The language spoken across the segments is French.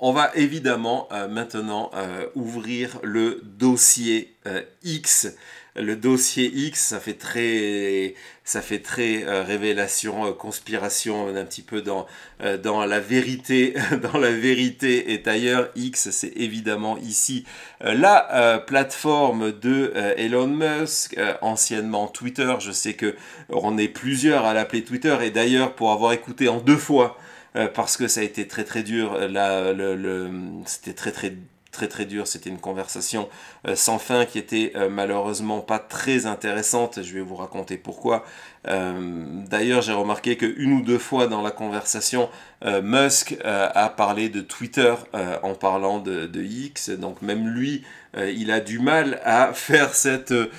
On va évidemment euh, maintenant euh, ouvrir le dossier euh, X. Le dossier X, ça fait très, ça fait très révélation, conspiration, un petit peu dans, la vérité, dans la vérité est ailleurs. X, c'est évidemment ici la plateforme de Elon Musk, anciennement Twitter. Je sais que on est plusieurs à l'appeler Twitter, et d'ailleurs pour avoir écouté en deux fois euh, parce que ça a été très très dur. Euh, c'était très très très très dur, c'était une conversation euh, sans fin qui était malheureusement pas très intéressante, je vais vous raconter pourquoi. D'ailleurs j'ai remarqué qu'une ou deux fois dans la conversation, Musk a parlé de Twitter en parlant de, de, X, donc même lui euh, il a du mal à faire cette, euh,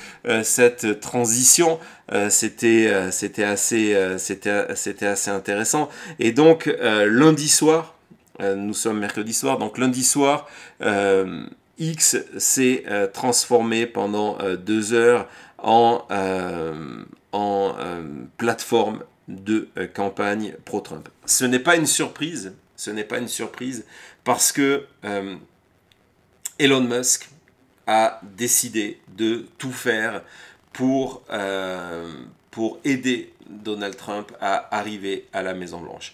cette transition. Euh, c'était assez, assez intéressant. Et donc, lundi soir, nous sommes mercredi soir, donc lundi soir, X s'est transformé pendant deux heures en, en plateforme de campagne pro-Trump. Ce n'est pas une surprise, ce n'est pas une surprise parce que Elon Musk, a décidé de tout faire pour, euh, pour aider Donald Trump à arriver à la Maison-Blanche.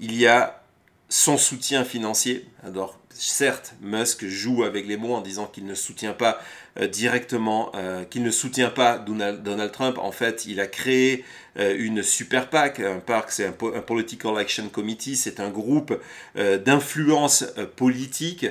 Il y a son soutien financier. Alors, certes, Musk joue avec les mots en disant qu'il ne soutient pas euh, directement, euh, qu'il ne soutient pas Donald, Donald, Trump. En fait, il a créé euh, une super PAC. Un PAC, c'est un, Political Action Committee, c'est un groupe euh, d'influence euh, politique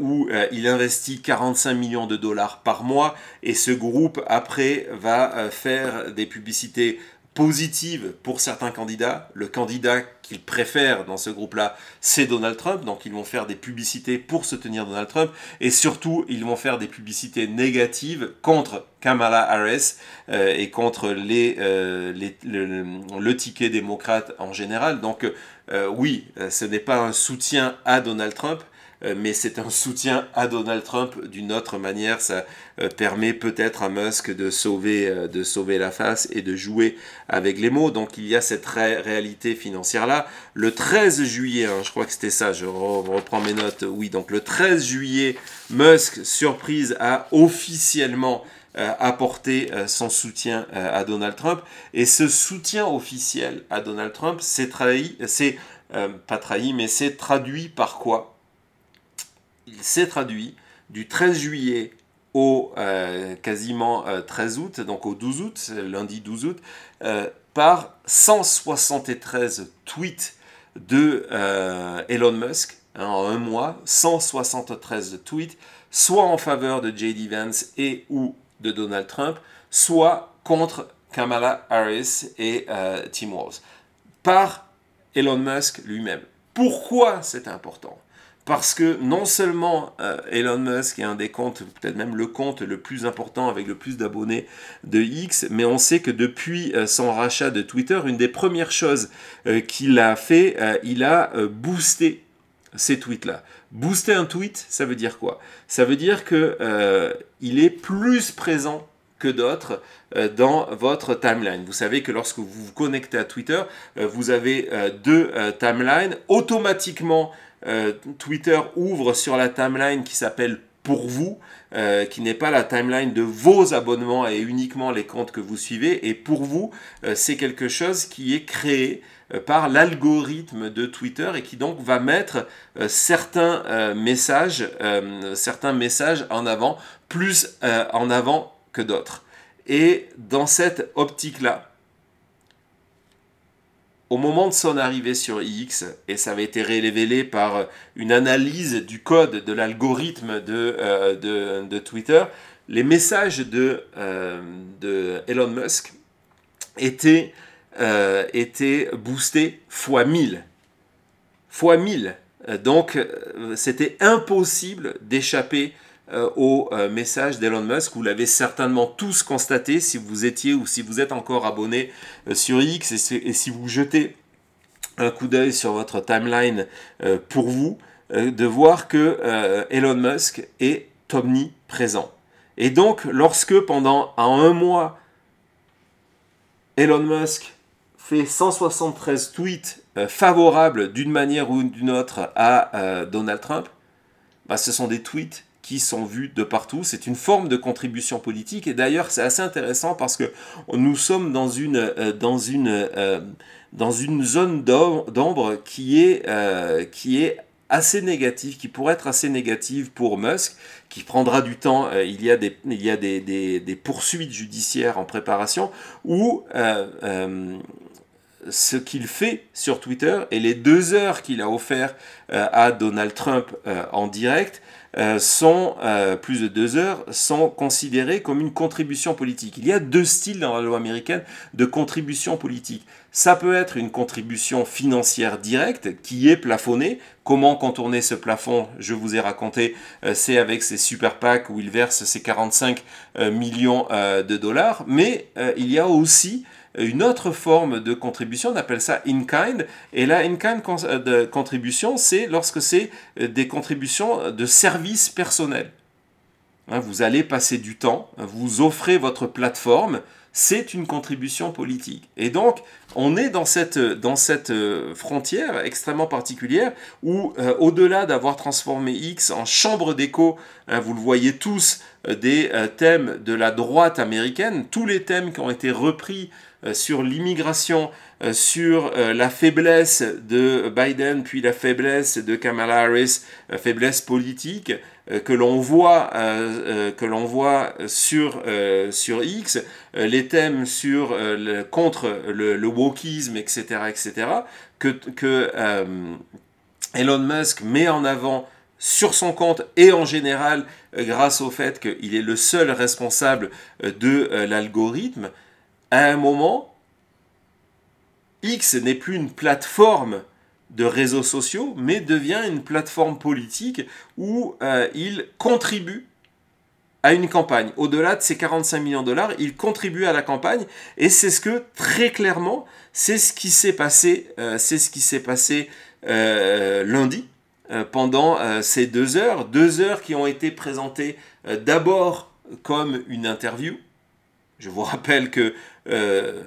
où il investit 45 millions de dollars par mois et ce groupe, après, va faire des publicités positive pour certains candidats. Le candidat qu'ils préfèrent dans ce groupe-là, c'est Donald Trump. Donc ils vont faire des publicités pour soutenir Donald Trump. Et surtout, ils vont faire des publicités négatives contre Kamala Harris euh, et contre les, euh, le, ticket démocrate en général. Donc euh, oui, ce n'est pas un soutien à Donald Trump, euh, mais c'est un soutien à Donald Trump d'une autre manière. Ça euh, permet peut-être à Musk de sauver, euh, de sauver la face et de jouer avec les mots. Donc il y a cette réalité financière-là. Le 13 juillet, hein, je crois que c'était ça, je reprends mes notes. Oui, donc le 13 juillet, Musk, surprise, a officiellement apporté son soutien à Donald Trump. Et ce soutien officiel à Donald Trump c'est trahi, c'est pas trahi, mais c'est traduit par quoi il s'est traduit du 13 juillet au euh, quasiment 13 euh, août, donc au 12 août, lundi 12 août, euh, par 173 tweets de Elon Musk hein, en un mois, 173 tweets, soit en faveur de JD Vance et ou de Donald Trump, soit contre Kamala Harris et Tim Walz, par Elon Musk lui-même. Pourquoi c'est important parce que non seulement euh, Elon Musk est un des comptes, peut-être même le compte le plus important avec le plus d'abonnés de X, mais on sait que depuis euh, son rachat de Twitter, une des premières choses euh, qu'il a fait, il a boosté ces tweets-là. Booster un tweet, ça veut dire quoi Ça veut dire que il est plus présent que d'autres euh, dans votre timeline. Vous savez que lorsque vous vous connectez à Twitter, euh, vous avez euh, deux timelines. Automatiquement, Twitter ouvre sur la timeline qui s'appelle pour vous, qui n'est pas la timeline de vos abonnements et uniquement les comptes que vous suivez. Et pour vous, c'est quelque chose qui est créé par l'algorithme de Twitter et qui donc va mettre certains messages, certains messages en avant, plus en avant d'autres. Et dans cette optique-là, au moment de son arrivée sur X et ça avait été révélé par une analyse du code de l'algorithme de, euh, de, Twitter, les messages de, euh, de Elon Musk étaient, euh, étaient boostés fois 1000. Fois 1000. Donc c'était impossible d'échapper euh, au euh, message d'Elon Musk. Vous l'avez certainement tous constaté si vous étiez ou si vous êtes encore abonné euh, sur X et si, vous jetez un coup d'œil sur votre timeline pour vous, de voir que Elon Musk est omniprésent. Et donc, lorsque pendant un mois, Elon Musk fait 173 tweets favorables d'une manière ou d'une autre à Donald Trump, bah, ce sont des tweets qui sont vues de partout. C'est une forme de contribution politique et d'ailleurs c'est assez intéressant parce que nous sommes dans une, euh, dans une, euh, dans une zone d'ombre qui est, euh, qui est assez négative, qui pourrait être assez négative pour Musk, qui prendra du temps. il y a des, il y a des, des, des poursuites judiciaires en préparation où ce qu'il fait sur Twitter et les deux heures qu'il a offert euh, à Donald Trump euh, en direct euh, sont, plus de deux heures, sont considérées comme une contribution politique. Il y a deux styles dans la loi américaine de contribution politique. Ça peut être une contribution financière directe qui est plafonnée. Comment contourner ce plafond Je vous ai raconté, c'est avec ces super PAC où il verse ses 45 millions de dollars. Mais il y a aussi une autre forme de contribution, on appelle ça in-kind. Et la in-kind euh, de contribution, c'est lorsque c'est euh, des contributions de service personnel hein, vous allez passer du temps, hein, vous offrez votre plateforme, c'est une contribution politique. Et donc, on est dans cette, dans cette euh, frontière extrêmement particulière où, au-delà d'avoir transformé X en chambre d'écho, hein, vous le voyez tous, des thèmes de la droite américaine, tous les thèmes qui ont été repris euh, sur l'immigration, euh, sur euh, la faiblesse de Biden, puis la faiblesse de Kamala Harris, faiblesse politique que l'on voit, sur, X, les thèmes contre le, etc., etc., que, Elon Musk met en avant sur son compte et en général grâce au fait qu'il est le seul responsable de l'algorithme, à un moment, X n'est plus une plateforme de réseaux sociaux, mais devient une plateforme politique où euh, il contribue à une campagne. Au-delà de ces 45 millions de dollars, il contribue à la campagne et c'est ce que très clairement, c'est ce qui s'est passé, euh, ce qui passé euh, lundi pendant ces deux heures, deux heures qui ont été présentées d'abord comme une interview, je vous rappelle que euh,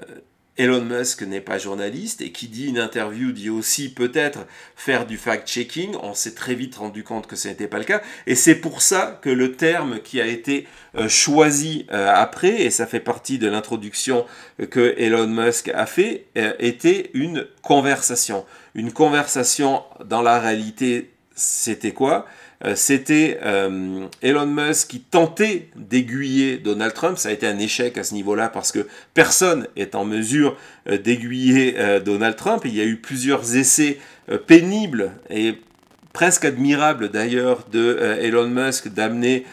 Elon Musk n'est pas journaliste et qui dit une interview dit aussi peut-être faire du fact-checking. On s'est très vite rendu compte que ce n'était pas le cas. Et c'est pour ça que le terme qui a été euh, choisi euh, après, et ça fait partie de l'introduction que Elon Musk a fait, était une conversation. Une conversation dans la réalité, c'était quoi euh, c'était euh, Elon Musk qui tentait d'aiguiller Donald Trump. Ça a été un échec à ce niveau-là parce que personne est en mesure euh, d'aiguiller Donald Trump. Il y a eu plusieurs essais pénibles et presque admirables d'ailleurs de Elon Musk d'amener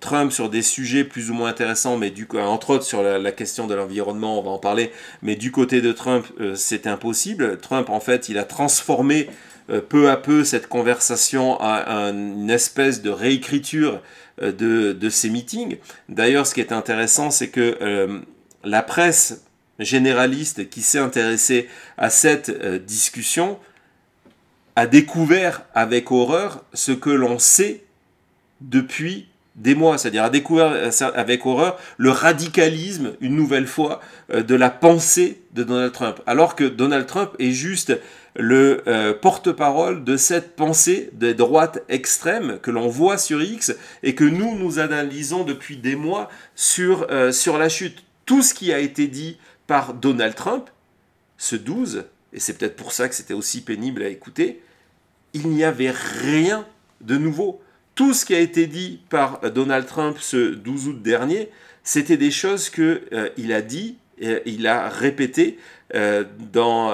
Trump sur des sujets plus ou moins intéressants, mais entre autres sur la, question de l'environnement, on va en parler, mais du côté de Trump, c'est impossible. Trump, en fait, il a transformé euh, peu à peu cette conversation a une espèce de réécriture euh, de, ces meetings. D'ailleurs, ce qui est intéressant, c'est que euh, la presse généraliste qui s'est intéressée à cette discussion a découvert avec horreur ce que l'on sait depuis des mois, c'est-à-dire a découvert avec horreur le radicalisme, une nouvelle fois, de la pensée de Donald Trump. Alors que Donald Trump est juste le euh, porte-parole de cette pensée des droites extrêmes que l'on voit sur X et que nous, nous analysons depuis des mois sur, euh, sur la chute. Tout ce qui a été dit par Donald Trump, ce 12, et c'est peut-être pour ça que c'était aussi pénible à écouter, il n'y avait rien de nouveau. Tout ce qui a été dit par euh, Donald Trump ce 12 août dernier, c'était des choses qu'il il a dit, il a répété dans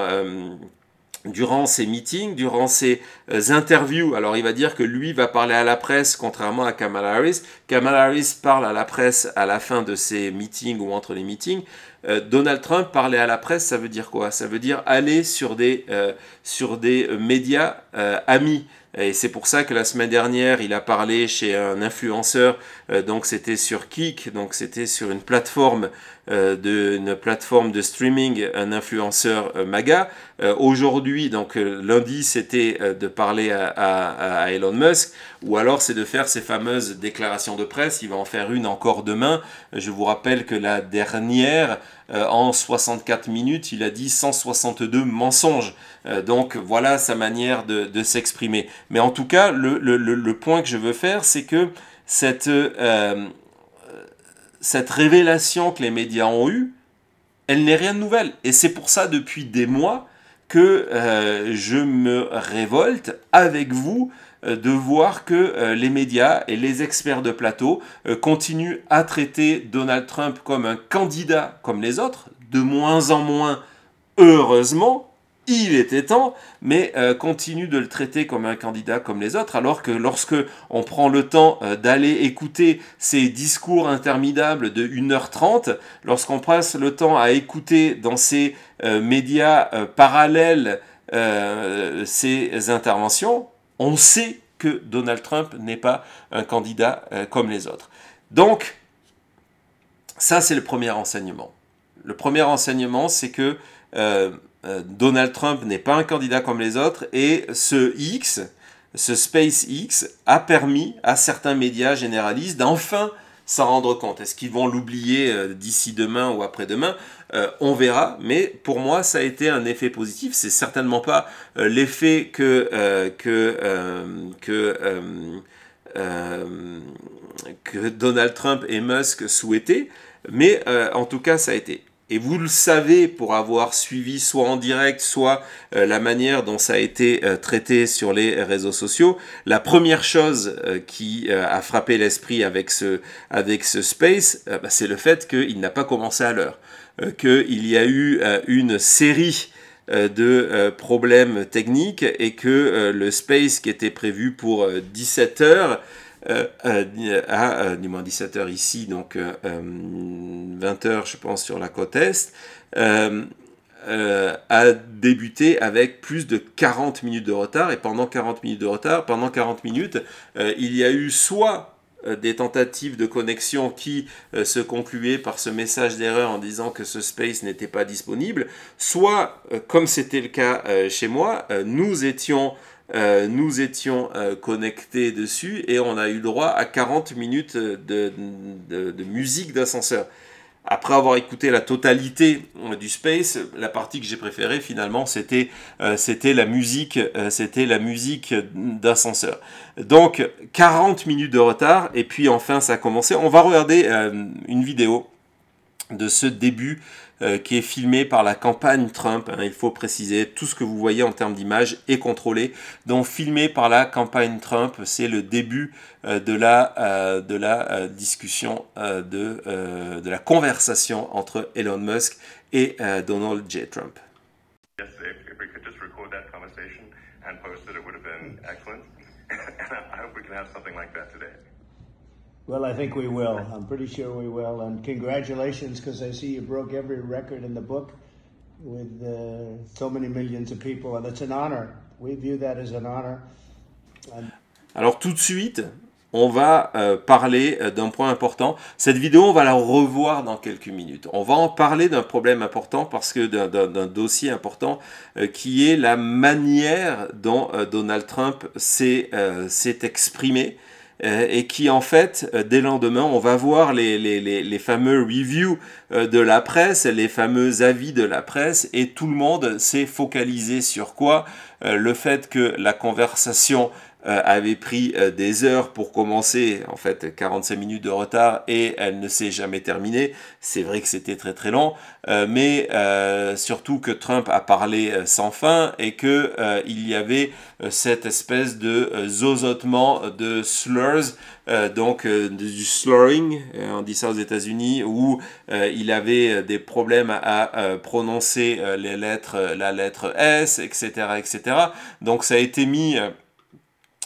durant ses meetings, durant ses euh, interviews. Alors il va dire que lui va parler à la presse, contrairement à Kamala Harris. Kamala Harris parle à la presse à la fin de ses meetings ou entre les meetings. Euh, Donald Trump parler à la presse, ça veut dire quoi Ça veut dire aller sur des, euh, sur des médias amis. Et c'est pour ça que la semaine dernière, il a parlé chez un influenceur, donc c'était sur Kik, donc c'était sur une plateforme euh, d'une plateforme de streaming, un influenceur euh, MAGA. Euh, aujourd'hui, donc lundi, c'était de parler à, à, Elon Musk, ou alors c'est de faire ses fameuses déclarations de presse. Il va en faire une encore demain. Je vous rappelle que la dernière, en 64 minutes, il a dit 162 mensonges. donc voilà sa manière de, s'exprimer. Mais en tout cas, le, le, le, point que je veux faire, c'est que cette cette révélation que les médias ont eue, elle n'est rien de nouvelle. Et c'est pour ça, depuis des mois, que euh, je me révolte avec vous euh, de voir que euh, les médias et les experts de plateau continuent à traiter Donald Trump comme un candidat comme les autres, de moins en moins heureusement, il était temps, mais euh, continue de le traiter comme un candidat comme les autres, alors que lorsque on prend le temps euh, d'aller écouter ces discours interminables de 1h30, lorsqu'on passe le temps à écouter dans ces euh, médias parallèles ces interventions, on sait que Donald Trump n'est pas un candidat comme les autres. Donc, ça c'est le premier enseignement. Le premier enseignement, c'est que euh, Donald Trump n'est pas un candidat comme les autres et ce X, ce SpaceX, a permis à certains médias généralistes d'enfin s'en rendre compte. Est-ce qu'ils vont l'oublier euh, d'ici demain ou après-demain euh, On verra, mais pour moi, ça a été un effet positif. C'est certainement pas l'effet que, que, que, que Donald Trump et Musk souhaitaient, mais en tout cas, ça a été. Et vous le savez pour avoir suivi soit en direct, soit euh, la manière dont ça a été euh, traité sur les réseaux sociaux. La première chose euh, qui a frappé l'esprit avec ce, avec ce space, bah, c'est le fait qu'il n'a pas commencé à l'heure, qu'il y a eu une série de problèmes techniques et que le space qui était prévu pour 17 heures euh, euh, euh, à, du moins 17h ici, donc 20h je pense sur la côte Est, a débuté avec plus de 40 minutes de retard. Et pendant 40 minutes de retard, pendant 40 minutes, il y a eu soit des tentatives de connexion qui se concluaient par ce message d'erreur en disant que ce space n'était pas disponible, soit, comme c'était le cas chez moi, nous étions euh, nous étions euh, connectés dessus et on a eu droit à 40 minutes de, musique d'ascenseur. Après avoir écouté la totalité euh, du Space, la partie que j'ai préférée finalement, c'était c'était la musique, c'était la musique d'ascenseur. Donc 40 minutes de retard et puis enfin ça a commencé. On va regarder une vidéo de ce début euh, qui est filmé par la campagne Trump. Hein. il faut préciser, tout ce que vous voyez en termes d'image est contrôlé. Donc filmé par la campagne Trump, c'est le début euh, de la, euh, de la discussion, de, de la conversation entre Elon Musk et Donald J. Trump. conversation excellent. Alors tout de suite, on va euh, parler euh, d'un point important. Cette vidéo, on va la revoir dans quelques minutes. On va en parler d'un problème important parce que d'un dossier important euh, qui est la manière dont Donald Trump s'est exprimé euh, et qui en fait, euh, dès le lendemain, on va voir les, les, les, les, fameux reviews euh, de la presse, les fameux avis de la presse, et tout le monde s'est focalisé sur quoi Le fait que la conversation euh, avait pris euh, des heures pour commencer, en fait 45 minutes de retard et elle ne s'est jamais terminée. C'est vrai que c'était très très long euh, mais surtout que Trump a parlé sans fin et que il y avait cette espèce de zozotement de slurs, donc du slurring, on dit ça aux États-Unis, où il avait des problèmes à prononcer les lettres, la lettre S, etc., etc. Donc ça a été mis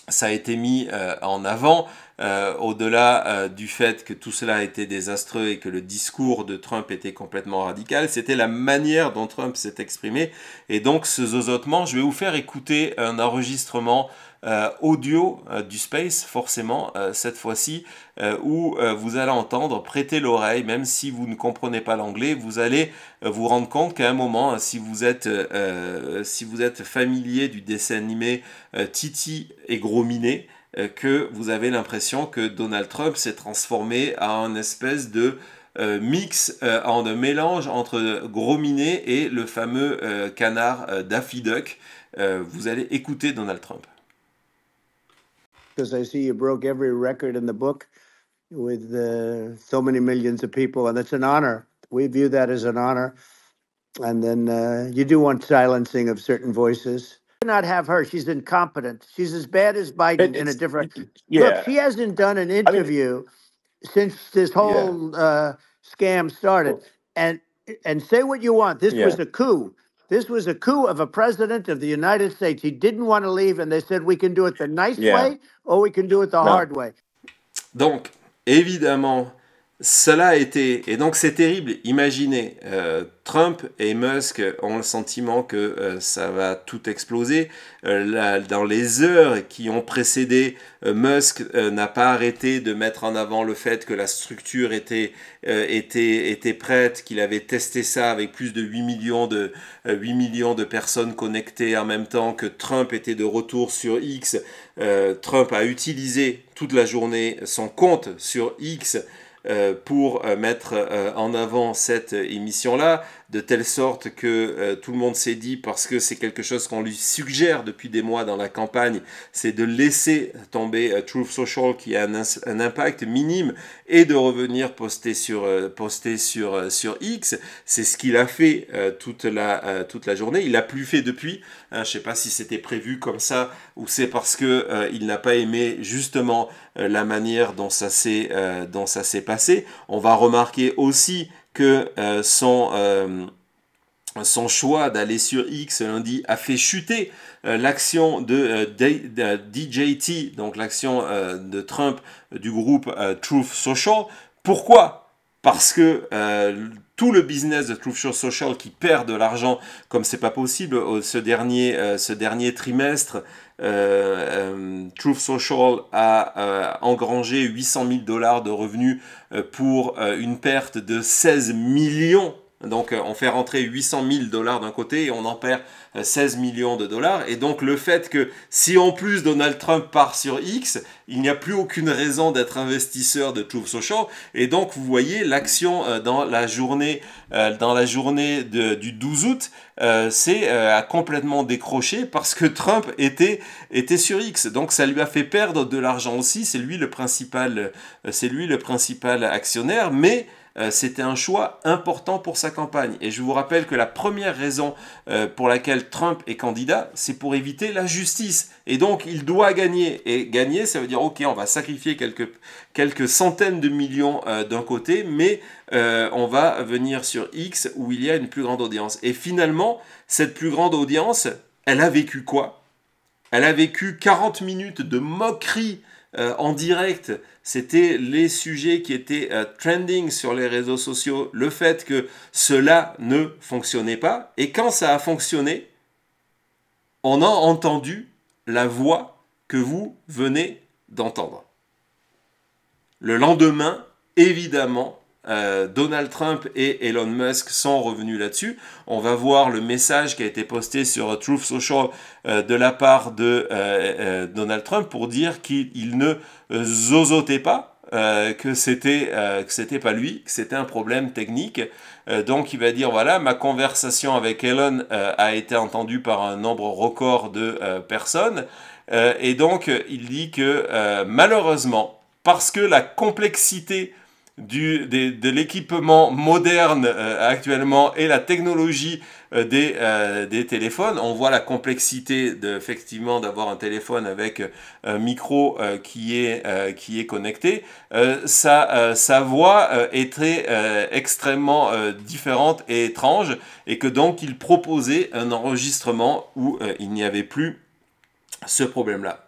ça a été mis euh, en avant. Euh, au-delà euh, du fait que tout cela était désastreux et que le discours de Trump était complètement radical, c'était la manière dont Trump s'est exprimé. Et donc ce zozotement, je vais vous faire écouter un enregistrement euh, audio euh, du space, forcément, euh, cette fois-ci, où vous allez entendre prêter l'oreille, même si vous ne comprenez pas l'anglais, vous allez vous rendre compte qu'à un moment, hein, si vous êtes, si vous êtes familier du dessin animé Titi et Gros Minet, que vous avez l'impression que Donald Trump s'est transformé en espèce de mix, en un mélange entre Gros Minet et le fameux canard Daffy Duck. vous allez écouter Donald Trump. because I see you broke every record in the book with uh, so many millions of people, and it's an honor. We view that as an honor. And then uh, you do want silencing of certain voices. Not have her. She's incompetent. She's as bad as Biden in a different. Yeah. Look, she hasn't done an interview I mean, since this whole yeah. uh, scam started. And and say what you want. This yeah. was a coup. This was a coup of a president of the United States. He didn't want to leave, and they said we can do it the nice yeah. way or we can do it the hard way. Donc, évidemment, Cela a été, et donc c'est terrible, imaginez, euh, Trump et Musk ont le sentiment que euh, ça va tout exploser. Euh, dans les heures qui ont précédé, Musk n'a pas arrêté de mettre en avant le fait que la structure était, prête, qu'il avait testé ça avec plus de, 8 millions de personnes connectées en même temps, que Trump était de retour sur X. Trump a utilisé toute la journée son compte sur X euh, pour euh, mettre euh, en avant cette émission-là de telle sorte que euh, tout le monde s'est dit, parce que c'est quelque chose qu'on lui suggère depuis des mois dans la campagne, c'est de laisser tomber euh, Truth Social qui a un, impact minime et de revenir poster sur, euh, poster sur, sur X. C'est ce qu'il a fait toute, la, toute la journée. Il n'a plus fait depuis. Hein. je ne sais pas si c'était prévu comme ça ou c'est parce qu'il il n'a pas aimé justement la manière dont ça s'est passé. On va remarquer aussi que euh, euh, son, choix d'aller sur X lundi a fait chuter euh, l'action de, DJT, donc l'action de Trump du groupe Truth Social. Pourquoi Parce que tout le business de Truth Social qui perd de l'argent comme c'est pas possible ce dernier, ce dernier trimestre euh, euh, Truth Social a euh, engrangé 800 000 dollars de revenus pour une perte de 16 millions donc euh, on fait rentrer 800 000 dollars d'un côté et on en perd 16 euh, millions de dollars. Et donc le fait que si en plus Donald Trump part sur X, il n'y a plus aucune raison d'être investisseur de True Social. Et donc vous voyez l'action euh, dans la journée, dans la journée du 12 août, c'est complètement décroché parce que Trump était, était sur X. Donc ça lui a fait perdre de l'argent aussi. C'est lui c'est lui le principal actionnaire. Mais euh, c'était un choix important pour sa campagne. Et je vous rappelle que la première raison euh, pour laquelle Trump est candidat, c'est pour éviter la justice. Et donc, il doit gagner. Et gagner, ça veut dire, OK, on va sacrifier quelques, centaines de millions euh, d'un côté, mais on va venir sur X où il y a une plus grande audience. Et finalement, cette plus grande audience, elle a vécu quoi Elle a vécu 40 minutes de moquerie euh, en direct, c'était les sujets qui étaient euh, trending sur les réseaux sociaux, le fait que cela ne fonctionnait pas. Et quand ça a fonctionné, on a entendu la voix que vous venez d'entendre. Le lendemain, évidemment, euh, Donald Trump et Elon Musk sont revenus là-dessus. On va voir le message qui a été posté sur Truth Social euh, de la part de euh, Donald Trump pour dire qu'il ne zozotait pas. que c'était que c'était pas lui, que c'était un problème technique. donc il va dire voilà ma conversation avec Elon a été entendue par un nombre record de personnes et donc il dit que malheureusement parce que la complexité de l'équipement moderne euh, actuellement et la technologie euh, euh, des, téléphones. On voit la complexité effectivement d'avoir un téléphone avec un micro qui, est, connecté. sa, sa voix est très, extrêmement différente et étrange et que donc il proposait un enregistrement où il n'y avait plus ce problème-là.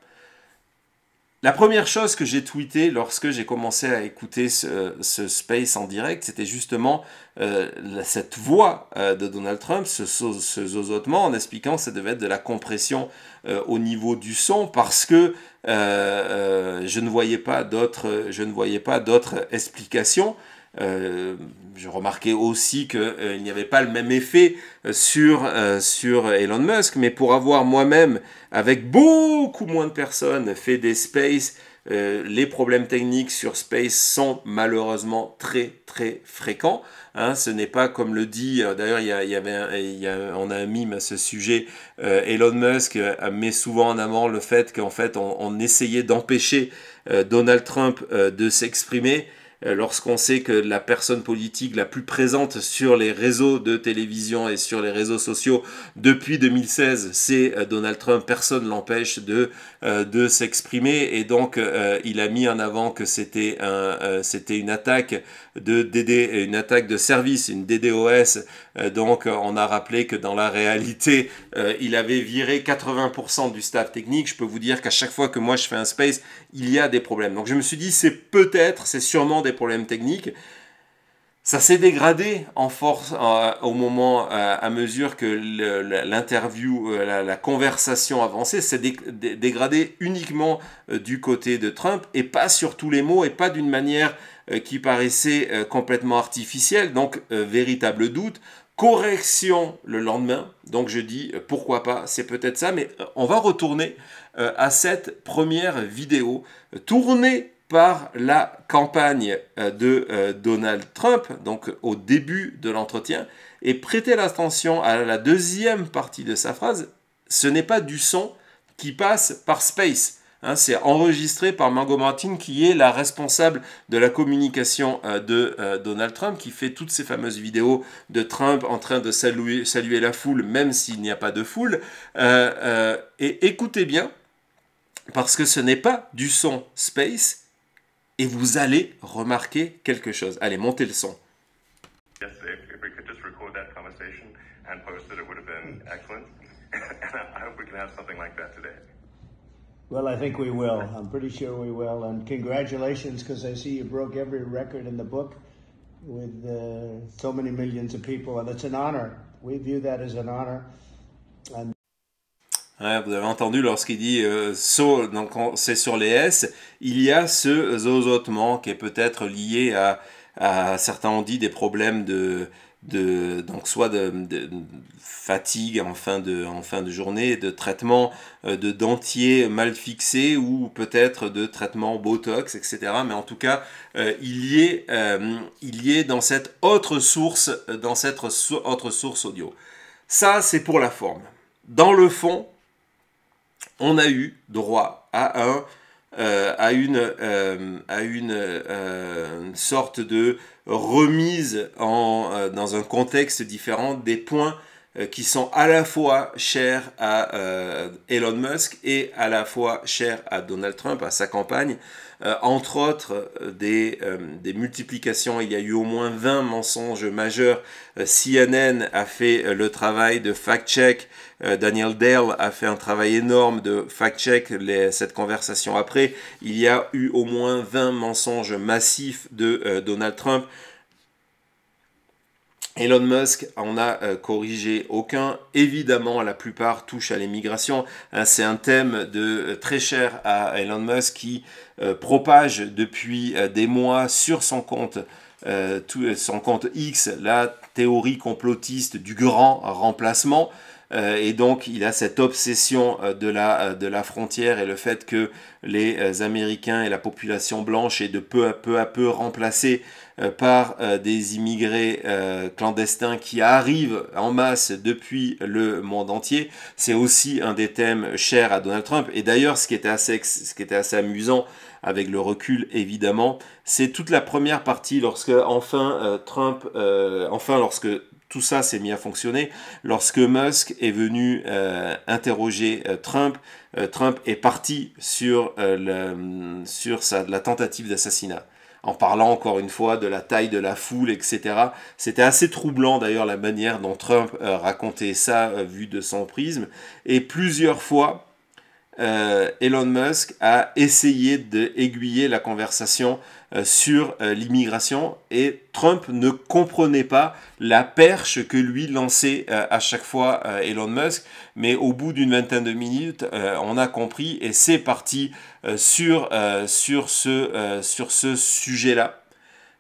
La première chose que j'ai tweetée lorsque j'ai commencé à écouter ce, space en direct, c'était justement euh, cette voix euh, de Donald Trump, ce, zozotement, en expliquant que ça devait être de la compression euh, au niveau du son, parce que je ne voyais pas d'autres explications. Euh, je remarquais aussi qu'il euh, n'y avait pas le même effet euh, sur, sur Elon Musk, mais pour avoir moi-même, avec beaucoup moins de personnes, fait des spaces, les problèmes techniques sur space sont malheureusement très très fréquents. Hein. ce n'est pas comme le dit, d'ailleurs y, on a un mime à ce sujet, Elon Musk met souvent en avant le fait qu'en fait on essayait d'empêcher Donald Trump de s'exprimer. Euh, lorsqu'on sait que la personne politique la plus présente sur les réseaux de télévision et sur les réseaux sociaux depuis 2016, c'est euh, Donald Trump, personne ne l'empêche de, euh, de s'exprimer et donc il a mis en avant que c'était un, c'était une attaque de DD, une attaque de service, une DDoS. donc on a rappelé que dans la réalité, il avait viré 80% du staff technique. Je peux vous dire qu'à chaque fois que moi je fais un space, il y a des problèmes. Donc je me suis dit c'est peut-être, c'est sûrement des problèmes techniques. Ça s'est dégradé en force euh, au moment, euh, à mesure que l'interview, euh, la, conversation avançait, s'est dégradé uniquement du côté de Trump et pas sur tous les mots et pas d'une manière qui paraissait complètement artificielle. Donc, véritable doute, correction le lendemain. Donc, je dis pourquoi pas, c'est peut-être ça, mais on va retourner à cette première vidéo tournée par la campagne euh, de euh, Donald Trump, donc au début de l'entretien, et prêtez l'attention à la deuxième partie de sa phrase, ce n'est pas du son qui passe par Space. Hein, c'est enregistré par Mango Martin, qui est la responsable de la communication euh, de Donald Trump, qui fait toutes ces fameuses vidéos de Trump en train de saluer, la foule, même s'il n'y a pas de foule. et écoutez bien, parce que ce n'est pas du son space, et vous allez remarquer quelque chose. Allez, montez le son. if, we could just record that conversation and post it, it would have been excellent. and I hope we can have something like that today. Well, I think we will. I'm pretty sure we will. And congratulations, because I see you broke every record in the book with uh, so many millions of people, and it's an honor. We view that as an honor. vous avez entendu lorsqu'il dit euh, donc c'est sur les S, il y a ce zozotement qui est peut-être lié à, certains ont dit des problèmes de, donc soit de, fatigue en fin de, en fin de journée, de traitement euh, de dentier mal fixé ou peut-être de traitement Botox, etc. Mais en tout cas, euh, il, y est, euh, il y est dans cette autre source, dans cette autre source audio. Ça, c'est pour la forme. Dans le fond, on a eu droit à un euh, à une, euh, à euh, sorte de remise en, dans un contexte différent des points qui sont à la fois chers à Elon Musk et à la fois chers à Donald Trump, à sa campagne, euh, entre autres, euh, euh, des, multiplications, il y a eu au moins 20 mensonges majeurs. CNN a fait le travail de fact-check. Daniel Dale a fait un travail énorme de fact-check cette conversation après. Il y a eu au moins 20 mensonges massifs de Donald Trump. Elon Musk en a euh, corrigé aucun. Évidemment, la plupart touche à l'immigration. Hein, c'est un thème de euh, très cher à Elon Musk qui euh, propage depuis des mois sur son compte, son compte X la théorie complotiste du grand remplacement. et donc, il a cette obsession de la, frontière et le fait que les Américains et la population blanche aient de peu à peu à peu remplacée euh, par euh, des immigrés euh, clandestins qui arrivent en masse depuis le monde entier. C'est aussi un des thèmes chers à Donald Trump. Et d'ailleurs, ce, qui était assez, ce qui était assez amusant, avec le recul évidemment, c'est toute la première partie lorsque enfin Trump, enfin lorsque tout ça s'est mis à fonctionner, lorsque Musk est venu interroger Trump, Trump est parti sur, le, sur la tentative d'assassinat en parlant encore une fois de la taille de la foule, etc. C'était assez troublant d'ailleurs la manière dont Trump euh, racontait ça euh, vu de son prisme. Et plusieurs fois, euh, Elon Musk a essayé d'aiguiller la conversation euh, sur euh, l'immigration et Trump ne comprenait pas la perche que lui lançait euh, à chaque fois Elon Musk. Mais au bout d'une vingtaine de minutes, on a compris et c'est parti sur, sur ce, sur ce sujet-là,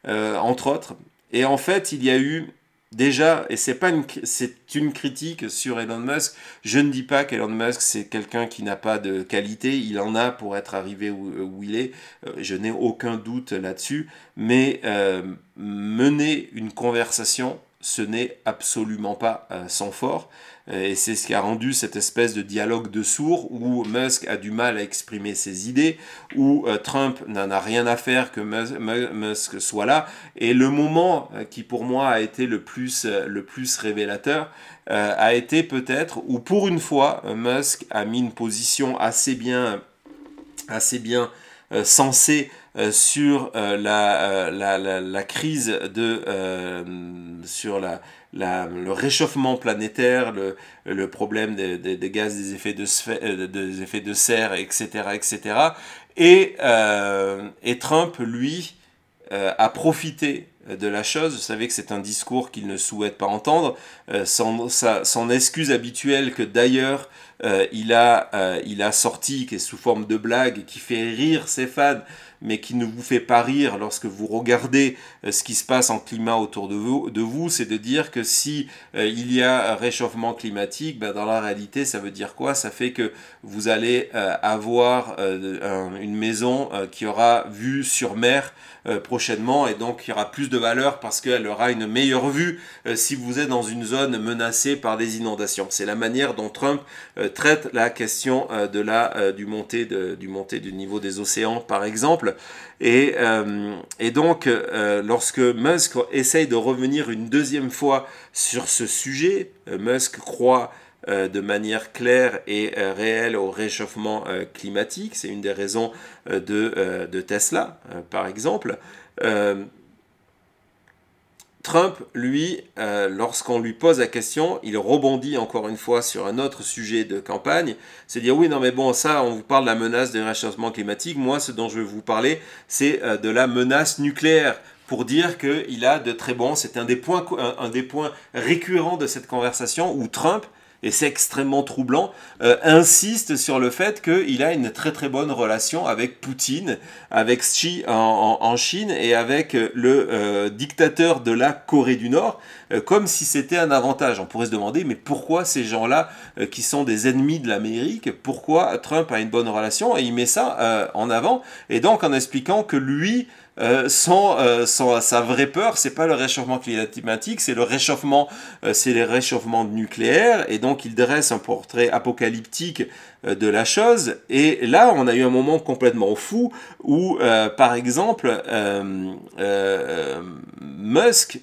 entre autres. Et en fait, il y a eu Déjà, et c'est pas c'est une critique sur Elon Musk. Je ne dis pas qu'Elon Musk c'est quelqu'un qui n'a pas de qualité. Il en a pour être arrivé où, euh, il est. Euh, je n'ai aucun doute là-dessus. Mais euh, mener une conversation, ce n'est absolument pas sans fort. Euh, et c'est ce qui a rendu cette espèce de dialogue de sourds où Musk a du mal à exprimer ses idées, où euh, Trump n'en a rien à faire que Musk soit là. Et le moment euh, qui pour moi a été le plus, révélateur a été peut-être où pour une fois Musk a mis une position assez bien, assez bien sensée euh, sur euh, la, euh, la, la, la, crise de sur la, le réchauffement planétaire, le, le problème des, des, gaz, des effets de, des effets de serre, etc. etc. Et, et Trump, lui, a profité de la chose. Vous savez que c'est un discours qu'il ne souhaite pas entendre. son, sa, son, excuse habituelle que d'ailleurs il, a il a sorti, qui est sous forme de blague, qui fait rire ses fans, mais qui ne vous fait pas rire lorsque vous regardez euh, ce qui se passe en climat autour de vous, de vous c'est de dire que si euh, il y a un réchauffement climatique, ben, dans la réalité, ça veut dire quoi Ça fait que vous allez euh, avoir une maison qui aura vue sur mer prochainement et donc qui aura plus de valeur parce qu'elle aura une meilleure vue si vous êtes dans une zone menacée par des inondations. C'est la manière dont Trump traite la question de la, du, montée du montée du niveau des océans, par exemple. Euh, et, donc, euh, lorsque Musk essaye de revenir une deuxième fois sur ce sujet, euh, Musk croit de manière claire et réelle au réchauffement climatique. C'est une des raisons de, Tesla, par exemple. Trump, lui, euh, lorsqu'on lui pose la question, il rebondit encore une fois sur un autre sujet de campagne, c'est dire oui, non mais bon, ça, on vous parle de la menace du réchauffement climatique, moi, ce dont je veux vous parler, c'est euh, de la menace nucléaire, pour dire qu'il a de très bons, c'est un, des points, un des points récurrents de cette conversation où Trump et c'est extrêmement troublant, euh, insiste sur le fait qu'il a une très très bonne relation avec Poutine, avec Xi en, Chine et avec euh, le euh, dictateur de la Corée du Nord, comme si c'était un avantage. On pourrait se demander, mais pourquoi ces gens-là, qui sont des ennemis de l'Amérique, pourquoi Trump a une bonne relation Et il met ça en avant, et donc en expliquant que lui, euh, sans, euh, sans, sa vraie peur, c'est pas le réchauffement climatique, c'est le réchauffement, euh, c'est les réchauffements nucléaires, et donc il dresse un portrait apocalyptique euh, de la chose. Et là, on a eu un moment complètement fou où, par exemple, Musk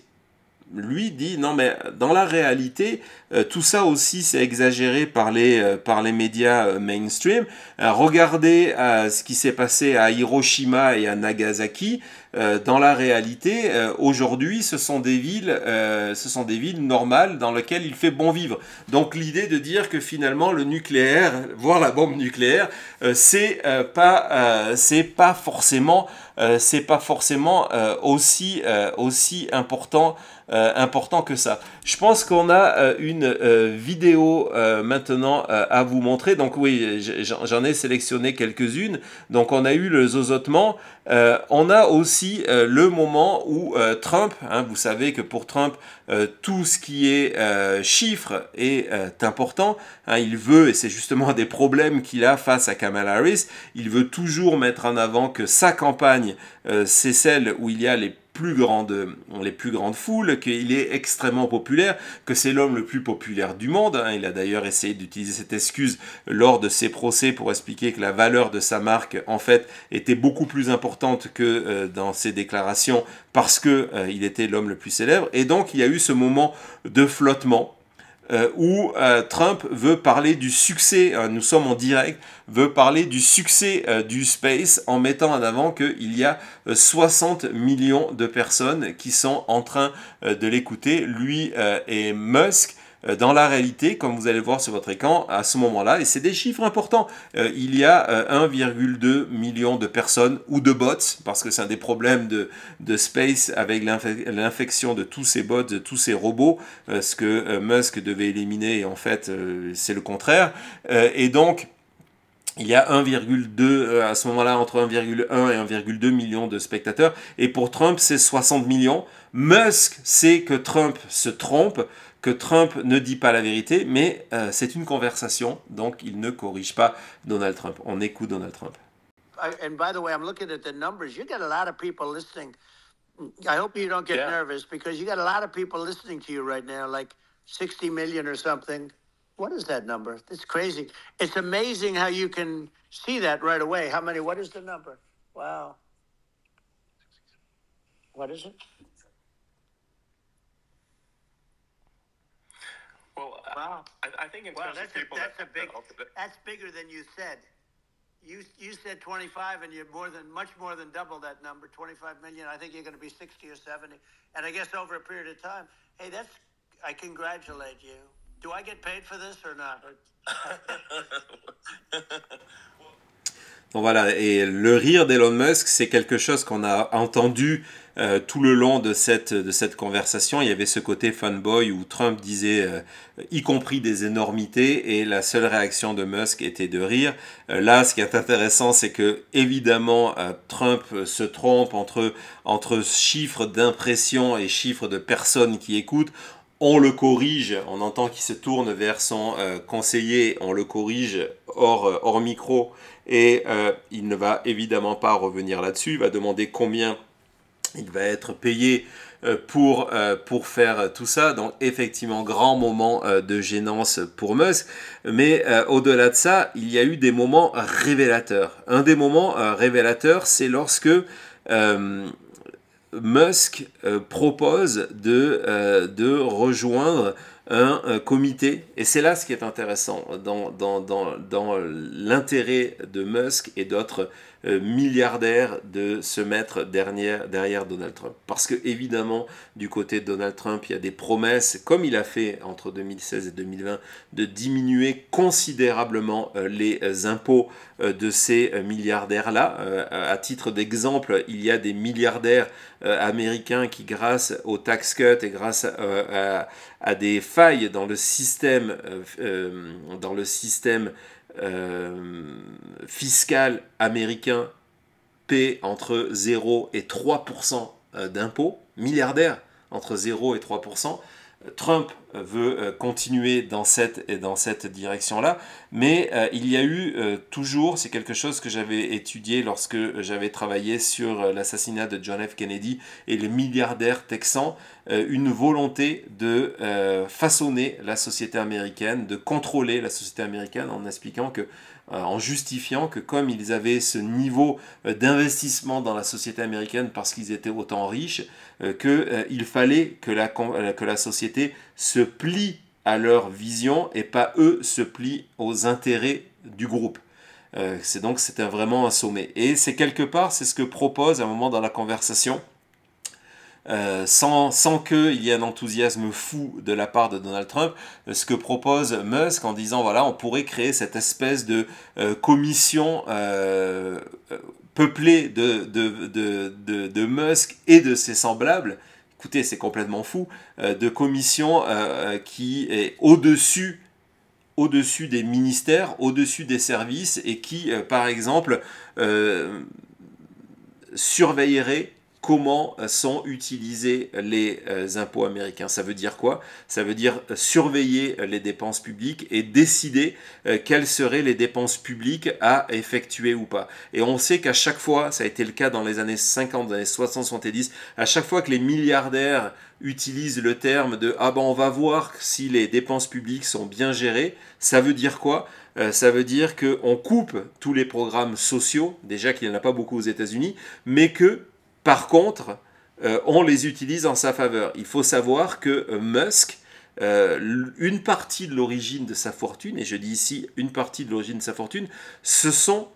lui dit non mais dans la réalité euh, tout ça aussi c'est exagéré par les euh, par les médias euh, mainstream regardez ce qui s'est passé à Hiroshima et à Nagasaki dans la réalité aujourd'hui ce sont des villes ce sont des villes normales dans lesquelles il fait bon vivre donc l'idée de dire que finalement le nucléaire voire la bombe nucléaire c'est pas c'est pas forcément c'est pas forcément aussi aussi important euh, important que ça. Je pense qu'on a euh, une euh, vidéo maintenant à vous montrer. Donc oui, j'en ai sélectionné quelques-unes. Donc on a eu le zozotement. on a aussi le moment où Trump, hein, vous savez que pour Trump, tout ce qui est chiffre est important. Hein, il veut, et c'est justement des problèmes qu'il a face à Kamala Harris, il veut toujours mettre en avant que sa campagne, c'est celle où il y a les plus grandes, euh, les plus grandes foules, qu'il est extrêmement populaire, que c'est l'homme le plus populaire du monde. Hein. Il a d'ailleurs essayé d'utiliser cette excuse lors de ses procès pour expliquer que la valeur de sa marque, en fait, était beaucoup plus importante que euh, dans ses déclarations parce qu'il euh, il était l'homme le plus célèbre. Et donc, il y a eu ce moment de flottement euh, où euh, Trump veut parler du succès, euh, nous sommes en direct, veut parler du succès du space en mettant en avant qu'il y a 60 millions de personnes qui sont en train de l'écouter, lui et Musk. Euh, dans la réalité, comme vous allez voir sur votre écran, à ce moment-là, et c'est des chiffres importants, euh, il y a 1,2 euh, million de personnes ou de bots, parce que c'est un des problèmes de, de Space avec l'infection de tous ces bots, de tous ces robots, ce que Musk devait éliminer, et en fait, c'est le contraire. et donc, il y a 1,2 à ce moment-là entre 1,1 et 1,2 million de spectateurs et pour Trump c'est 60 millions. Musk sait que Trump se trompe, que Trump ne dit pas la vérité, mais euh, c'est une conversation, donc il ne corrige pas Donald Trump. On écoute Donald Trump. And by the way, I'm looking at the numbers. You got a lot of people listening. I hope you don't get yeah. nervous because you got a lot of people listening to you right now, like 60 million or something. What is that number? It's crazy. It's amazing how you can see that right away. How many? What is the number? Wow. What is it? Well, wow. I, I think in wow, terms of people a, that's that, a big, that's bigger than you said. You you said 25, and you're more than much more than double that number, 25 million. I think you're going to be 60 or 70, and I guess over a period of time. Hey, that's I congratulate you. Do I get paid for this or not? Donc voilà, et le rire d'Elon Musk, c'est quelque chose qu'on a entendu euh, tout le long de cette, de cette conversation, il y avait ce côté fanboy où Trump disait euh, y compris des énormités et la seule réaction de Musk était de rire. Euh, là, ce qui est intéressant, c'est que évidemment Trump se trompe entre, entre chiffres d'impression et chiffres de personnes qui écoutent on le corrige, on entend qu'il se tourne vers son euh, conseiller, on le corrige hors, euh, micro, et euh, il ne va évidemment pas revenir là-dessus, il va demander combien il va être payé pour, pour faire tout ça. Donc effectivement, grand moment de gênance pour Musk. Mais au-delà de ça, il y a eu des moments révélateurs. Un des moments révélateurs, c'est lorsque Musk euh, propose euh, de, rejoindre un, euh, comité. Et c'est là ce qui est intéressant dans, dans l'intérêt de Musk et d'autres euh, milliardaires de se mettre derrière, derrière Donald Trump. Parce que évidemment, du côté de Donald Trump, il y a des promesses, comme il a fait entre 2016 et 2020, de diminuer considérablement euh, les euh, impôts de ces milliardaires-là. À titre d'exemple, il y a des milliardaires américains qui, grâce aux tax cuts et grâce à, à des failles dans le système, dans le système euh, fiscal américain paie entre 0 et 3% euh, d'impôts, milliardaires entre 0 et 3%, Trump euh, veut euh, continuer dans cette, et dans cette direction-là, mais euh, il y a eu toujours, c'est quelque chose que j'avais étudié lorsque j'avais travaillé sur l'assassinat de John F. Kennedy et les milliardaires texans, une volonté de façonner la société américaine, de contrôler la société américaine en expliquant que euh, en justifiant que comme ils avaient ce niveau euh, d'investissement dans la société américaine parce qu'ils étaient autant riches, euh, qu'il fallait que la, société se plie à leur vision et pas eux se plient aux intérêts du groupe. c'est donc c'était vraiment un sommet. Et c'est quelque part, c'est ce que propose à un moment dans la conversation euh, sans, que qu'il y ait un enthousiasme fou de la part de Donald Trump, euh, ce que propose Musk en disant, voilà, on pourrait créer cette espèce de euh, commission peuplée de, de, de, Musk et de ses semblables. Écoutez, c'est complètement fou, de commission qui est au-dessus au-dessus des ministères, au-dessus des services, et qui, par exemple, surveillerait comment sont utilisés les euh, impôts américains. Ça veut dire quoi Ça veut dire surveiller les dépenses publiques et décider euh, quelles seraient les dépenses publiques à effectuer ou pas. Et on sait qu'à chaque fois, ça a été le cas dans les années 50, les années 60, 70, à chaque fois que les milliardaires utilisent le terme de ah ben on va voir si les dépenses publiques sont bien gérées, ça veut dire quoi euh, ça veut dire qu'on coupe tous les programmes sociaux, déjà qu'il n'y en a pas beaucoup aux États-Unis, mais que par contre, euh, on les utilise en sa faveur. Il faut savoir que euh, Musk, euh, une partie de l'origine de sa fortune, et je dis ici une partie de l'origine de sa fortune, ce sont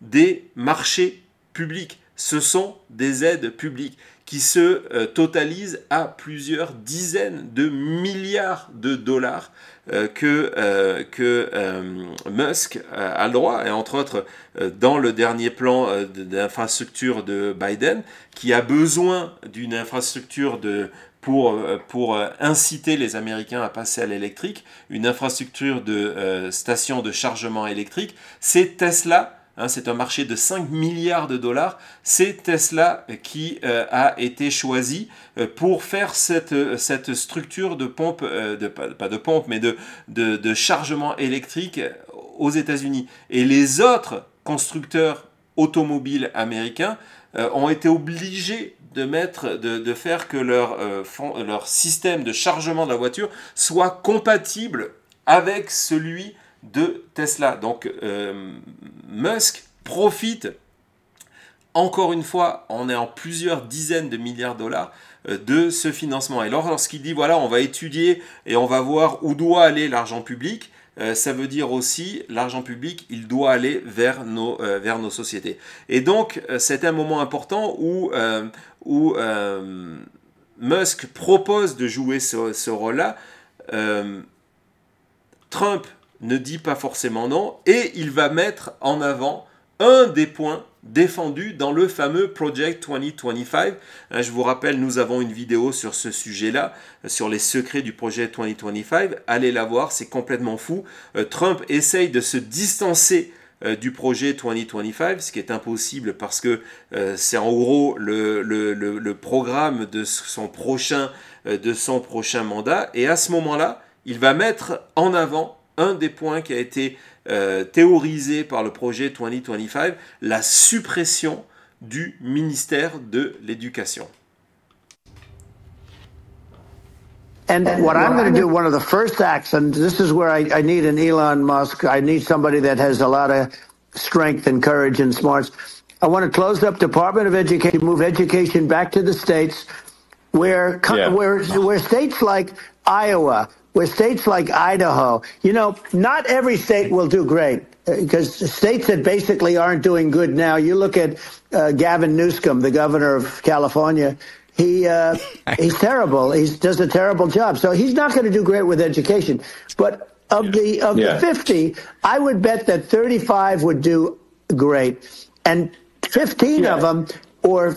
des marchés publics, ce sont des aides publiques qui se euh, totalise à plusieurs dizaines de milliards de dollars euh, que, euh, que Musk a le droit, et entre autres dans le dernier plan d'infrastructure de Biden, qui a besoin d'une infrastructure de, pour, pour inciter les Américains à passer à l'électrique, une infrastructure de station de chargement électrique, c'est Tesla Hein, c'est un marché de 5 milliards de dollars. C'est Tesla qui euh, a été choisi euh, pour faire cette, euh, cette structure de pompe, pas de pompe, mais de, de, chargement électrique aux États-Unis. Et les autres constructeurs automobiles américains ont été obligés de mettre, de, faire que leur, leur système de chargement de la voiture soit compatible avec celui de Tesla. Donc euh, Musk profite, encore une fois, on est en plusieurs dizaines de milliards de dollars euh, de ce financement. Et lorsqu'il dit, voilà, on va étudier et on va voir où doit aller l'argent public, euh, ça veut dire aussi l'argent public, il doit aller vers nos, vers nos sociétés. Et donc, c'est un moment important où, où Musk propose de jouer ce rôle-là. Trump ne dit pas forcément non, et il va mettre en avant un des points défendus dans le fameux Project 2025. Hein, je vous rappelle, nous avons une vidéo sur ce sujet-là, euh, sur les secrets du projet 2025. Allez la voir, c'est complètement fou. Euh, Trump essaye de se distancer euh, du projet 2025, ce qui est impossible parce que c'est en gros le, programme de son, prochain, de son prochain mandat. Et à ce moment-là, il va mettre en avant un des points qui a été euh, théorisé par le projet 2025, la suppression du ministère de l'Éducation. And what I'm going to do, one of the first acts, and this is where I, I need an Elon Musk, I need somebody that has a lot of strength and courage and smarts. I want to close up Department of Education, move education back to the states where, yeah. where, where states like Iowa, where states like Idaho, you know, not every state will do great because uh, states that basically aren't doing good now. You look at uh, Gavin Newsom, the governor of California. He uh, he's terrible. He does a terrible job. So he's not going to do great with education. But of the of yeah. the fifty, I would bet that thirty five would do great, and fifteen yeah. of them or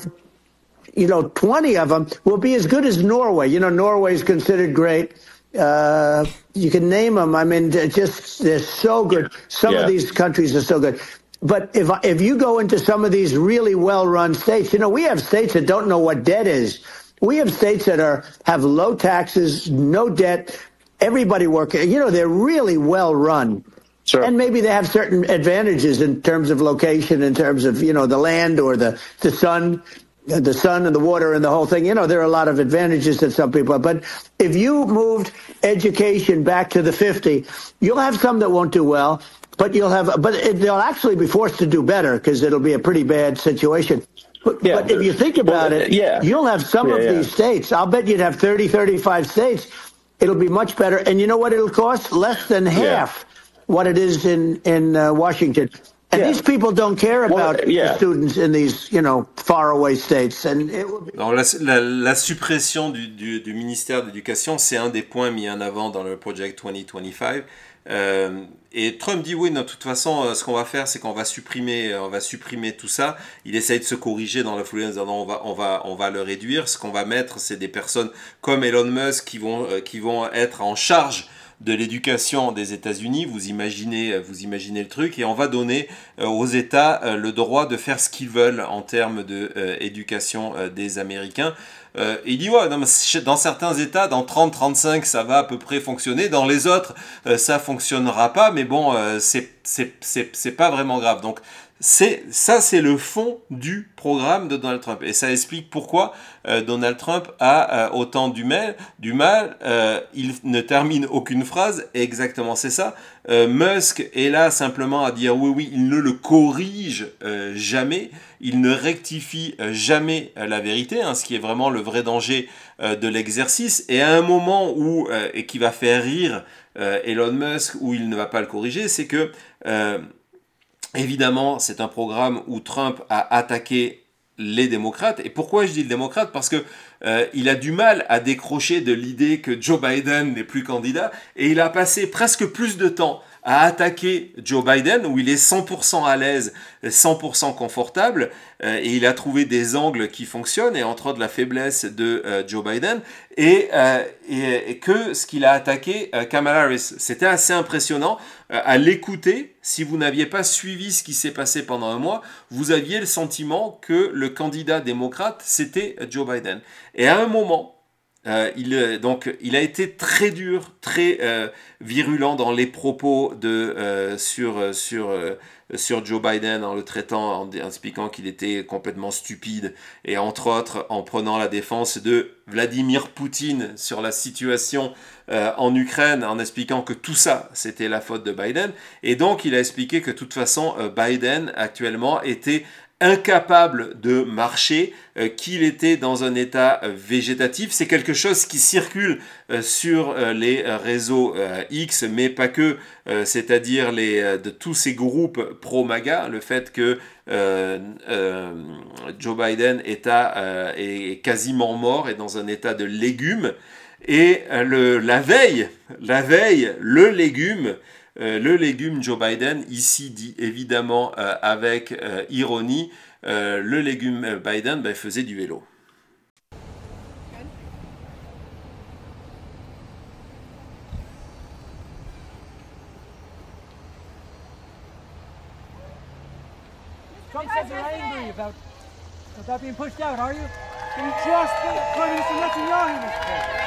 you know twenty of them will be as good as Norway. You know, Norway is considered great. Uh, you can name them. I mean, they're just they're so good. Some yeah. of these countries are so good. But if if you go into some of these really well-run states, you know, we have states that don't know what debt is. We have states that are have low taxes, no debt, everybody working. You know, they're really well-run. Sure. And maybe they have certain advantages in terms of location, in terms of you know the land or the the sun the sun and the water and the whole thing. You know, there are a lot of advantages that some people have. But if you moved education back to the 50, you'll have some that won't do well, but you'll have, but it, they'll actually be forced to do better because it'll be a pretty bad situation. But, yeah, but if you think about well, it, uh, yeah. you'll have some yeah, of yeah. these states. I'll bet you'd have 30, 35 states. It'll be much better. And you know what it'll cost? Less than half what it is in, in uh, Washington. these people don't care about students in these, you know, la, suppression du, ministère de l'Éducation, c'est un des points mis en avant dans le Project 2025. Euh, et Trump dit oui, de toute façon, euh, ce qu'on va faire, c'est qu'on va supprimer, euh, on va supprimer tout ça. Il essaye de se corriger dans la foulée en disant non, on va, on va, on va le réduire. Ce qu'on va mettre, c'est des personnes comme Elon Musk qui vont, qui vont être en charge de l'éducation des États-Unis, vous imaginez, euh, vous imaginez le truc, et on va donner euh, aux États euh, le droit de faire ce qu'ils veulent en termes d'éducation de, des Américains. il dit, ouais, dans, certains États, dans 30-35, ça va à peu près fonctionner, dans les autres, ça fonctionnera pas, mais bon, c'est pas vraiment grave. Donc c'est ça, c'est le fond du programme de Donald Trump. Et ça explique pourquoi euh, Donald Trump a euh, autant du mal. Du mal euh, il ne termine aucune phrase. exactement, c'est ça. Musk est là simplement à dire oui, oui. Il ne le corrige jamais. Il ne rectifie jamais la vérité, hein, ce qui est vraiment le vrai danger de l'exercice. Et à un moment où et qui va faire rire Elon Musk, où il ne va pas le corriger, c'est que Évidemment, c'est un programme où Trump a attaqué les démocrates. Et pourquoi je dis le démocrate Parce qu'il euh, a du mal à décrocher de l'idée que Joe Biden n'est plus candidat et il a passé presque plus de temps à attaquer Joe Biden, où il est 100% à l'aise, 100% confortable, euh, et il a trouvé des angles qui fonctionnent, et entre autres la faiblesse de euh, Joe Biden, et, euh, et, et que ce qu'il a attaqué Kamala Harris. C'était assez impressionnant à l'écouter. Si vous n'aviez pas suivi ce qui s'est passé pendant un mois, vous aviez le sentiment que le candidat démocrate, c'était Joe Biden. Et à un moment, euh, il, euh, donc, il a été très dur, très euh, virulent dans les propos sur, Joe Biden en le traitant, en, en expliquant qu'il était complètement stupide, et entre autres en prenant la défense de Vladimir Poutine sur la situation en Ukraine, en expliquant que tout ça, c'était la faute de Biden. Et donc, il a expliqué que de toute façon, Biden actuellement était incapable de marcher, euh, qu'il était dans un état végétatif. C'est quelque chose qui circule euh, sur euh, les réseaux X, mais pas que, c'est-à-dire les de tous ces groupes pro-MAGA, le fait que Joe Biden est, quasiment mort et dans un état de légume. Et le, la veille, la veille, le légume euh, le légume Joe Biden, ici dit évidemment euh, avec euh, ironie, le légume Biden ben, faisait du vélo. Some said you're angry about, about being pushed out, are you? Can you just put in some Netanyahu in this place?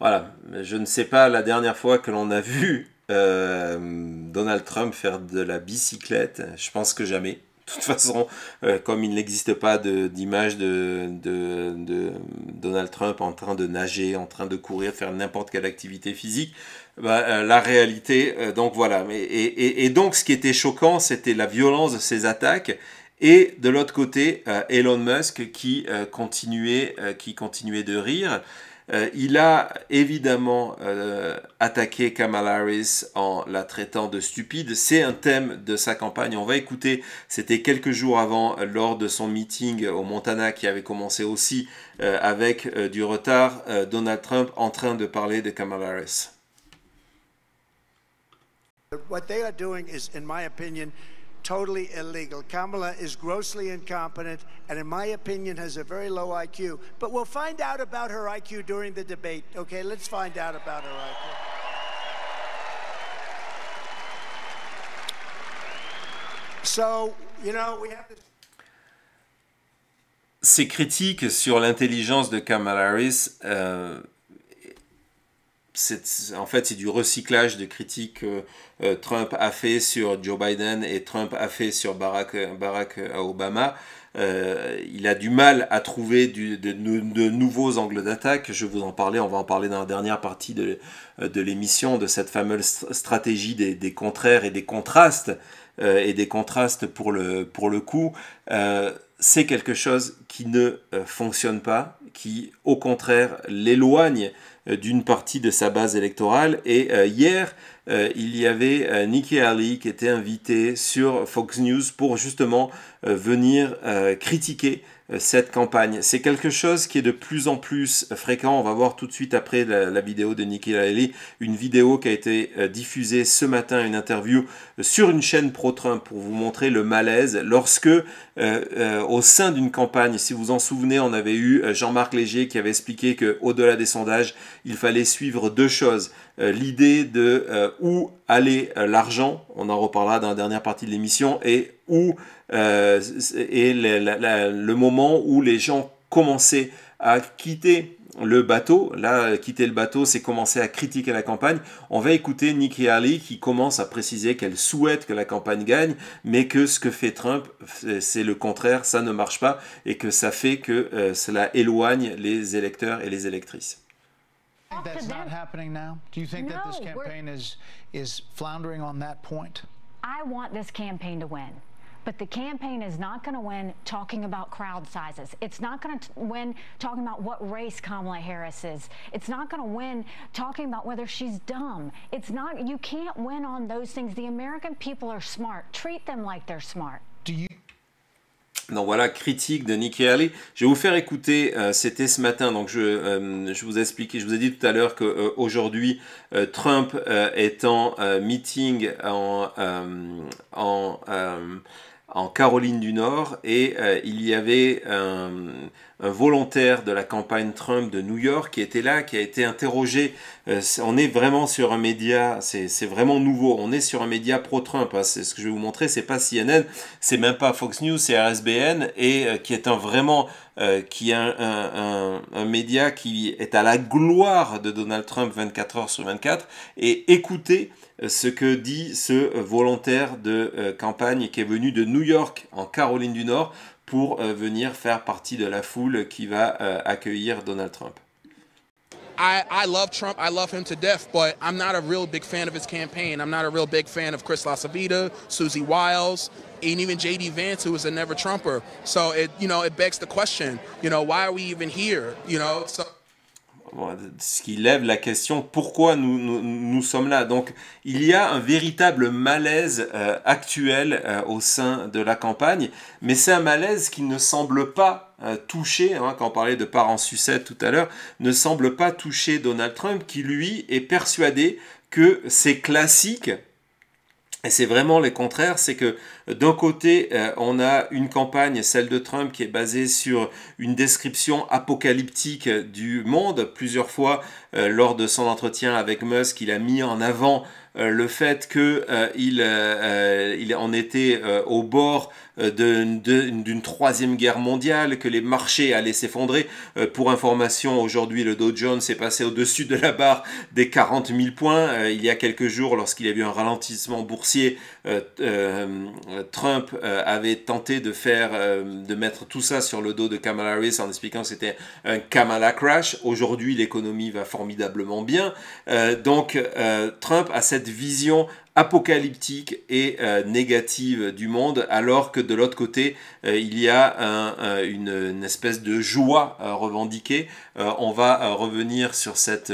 Voilà, je ne sais pas la dernière fois que l'on a vu euh, Donald Trump faire de la bicyclette, je pense que jamais. De toute façon, euh, comme il n'existe pas d'image de, Donald Trump en train de nager, en train de courir, faire n'importe quelle activité physique, bah, euh, la réalité, donc voilà. Et, donc, ce qui était choquant, c'était la violence de ses attaques. Et de l'autre côté, Elon Musk qui, qui continuait de rire euh, il a évidemment euh, attaqué Kamala Harris en la traitant de stupide. C'est un thème de sa campagne. On va écouter, c'était quelques jours avant, lors de son meeting au Montana qui avait commencé aussi euh, avec du retard, Donald Trump en train de parler de Kamala Harris. opinion, totally illegal. Kamala is grossly incompetent and, in my opinion, has a very low IQ. But we'll find out about her IQ during the debate, okay? Let's find out about her IQ. So, you know, we have to... Ces critiques sur l'intelligence de Kamala Harris euh, en fait, c'est du recyclage de critiques que euh, euh, Trump a fait sur Joe Biden et Trump a fait sur Barack, Obama. Euh, il a du mal à trouver de, nouveaux angles d'attaque. Je vous en parlais, on va en parler dans la dernière partie de, de l'émission, de cette fameuse stratégie des, contraires et des contrastes, et des contrastes pour le, pour le coup c'est quelque chose qui ne euh, fonctionne pas, qui au contraire l'éloigne euh, d'une partie de sa base électorale. Et euh, hier, il y avait Nikki Haley qui était invitée sur Fox News pour justement venir critiquer euh, cette campagne. C'est quelque chose qui est de plus en plus fréquent. On va voir tout de suite après la, vidéo de Nikki Haley, une vidéo qui a été euh, diffusée ce matin, une interview euh, sur une chaîne pro-Trump pour vous montrer le malaise lorsque, au sein d'une campagne, si vous en souvenez, on avait eu Jean-Marc Léger qui avait expliqué que, au-delà des sondages, il fallait suivre deux choses l'idée de où aller l'argent, on en reparlera dans la dernière partie de l'émission, et où euh, et le, moment où les gens commençaient à quitter le bateau. Là, quitter le bateau, c'est commencer à critiquer la campagne. On va écouter Nikki Haley qui commence à préciser qu'elle souhaite que la campagne gagne, mais que ce que fait Trump, c'est le contraire, ça ne marche pas et que ça fait que euh, cela éloigne les électeurs et les électrices. Do you floundering point? But the campaign is not going to win talking about crowd sizes. It's not going to win talking about what race Kamala Harris is. It's not going to win talking about whether she's dumb. It's not, you can't win on those things. The American people are smart. Treat them like they're smart. Do you Donc voilà, critique de Nikki Haley. Je vais vous faire écouter, euh, c'était ce matin, donc je, euh, je vous ai expliqué, je vous ai dit tout à l'heure qu'aujourd'hui, euh, euh, Trump euh, est en euh, meeting en, en en Caroline du Nord et euh, il y avait un, volontaire de la campagne Trump de New York qui était là, qui a été interrogé. Euh, on est vraiment sur un média, c'est vraiment nouveau, on est sur un média pro-Trump. Hein. C'est ce que je vais vous montrer, c'est pas CNN, c'est même pas Fox News, c'est RSBN et euh, qui est un vraiment qui est un, un, média qui est à la gloire de Donald Trump 24 heures sur 24 et écoutez ce que dit ce volontaire de euh, campagne qui est venu de New York en Caroline du Nord pour euh, venir faire partie de la foule qui va euh, accueillir Donald Trump. I, I love Trump. I love him to death, but I'm not a real big fan of his campaign. I'm not a real big fan of Chris LaSavita, Susie Wiles, and even J.D. Vance, who was a never Trumper. So it, you know, it begs the question, you know, why are we even here? You know, so ce qui lève la question pourquoi nous, nous, sommes là. Donc il y a un véritable malaise euh, actuel euh, au sein de la campagne, mais c'est un malaise qui ne semble pas euh, toucher, hein, quand on parlait de parents sucettes tout à l'heure, ne semble pas toucher Donald Trump qui lui est persuadé que c'est classique et c'est vraiment le contraire, c'est que euh, d'un côté, euh, on a une campagne, celle de Trump, qui est basée sur une description apocalyptique euh, du monde. Plusieurs fois, lors de son entretien avec Musk, il a mis en avant le fait qu'il en était au bord euh, d'une troisième guerre mondiale, que les marchés allaient s'effondrer. Euh, pour information, aujourd'hui, le Dow Jones est passé au-dessus de la barre des 40 000 points. Euh, il y a quelques jours, lorsqu'il y a eu un ralentissement boursier, Trump avait tenté de faire, de mettre tout ça sur le dos de Kamala Harris en expliquant que c'était un Kamala crash. Aujourd'hui, l'économie va formidablement bien. donc, Trump a cette vision apocalyptique et euh, négative du monde, alors que de l'autre côté, euh, il y a euh, une, espèce de joie revendiquée. on va revenir sur, cette,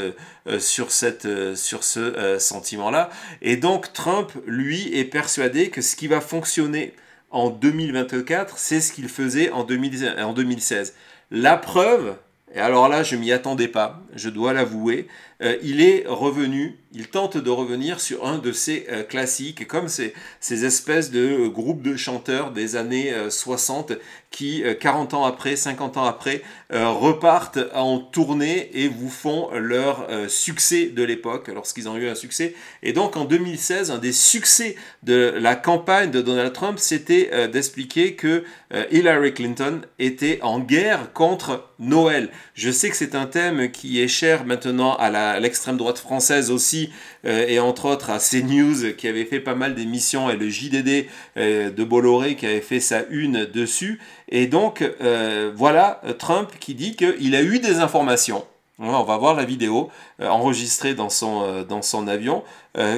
sur, cette, sur ce sentiment-là. Et donc Trump, lui, est persuadé que ce qui va fonctionner en 2024, c'est ce qu'il faisait en, en 2016. La preuve, et alors là, je m'y attendais pas, je dois l'avouer, euh, il est revenu, il tente de revenir sur un de ses euh, classiques, comme ces, ces espèces de euh, groupes de chanteurs des années 60 qui, 40 ans après, 50 ans après, repartent en tournée et vous font leur succès de l'époque, lorsqu'ils ont eu un succès. Et donc en 2016, un des succès de la campagne de Donald Trump, c'était d'expliquer que Hillary Clinton était en guerre contre Noël. Je sais que c'est un thème qui est cher maintenant à la l'extrême droite française aussi, euh, et entre autres à CNews qui avait fait pas mal d'émissions, et le JDD euh, de Bolloré qui avait fait sa une dessus. Et donc, euh, voilà Trump qui dit qu'il a eu des informations. Hein, on va voir la vidéo enregistrée dans son, dans son avion,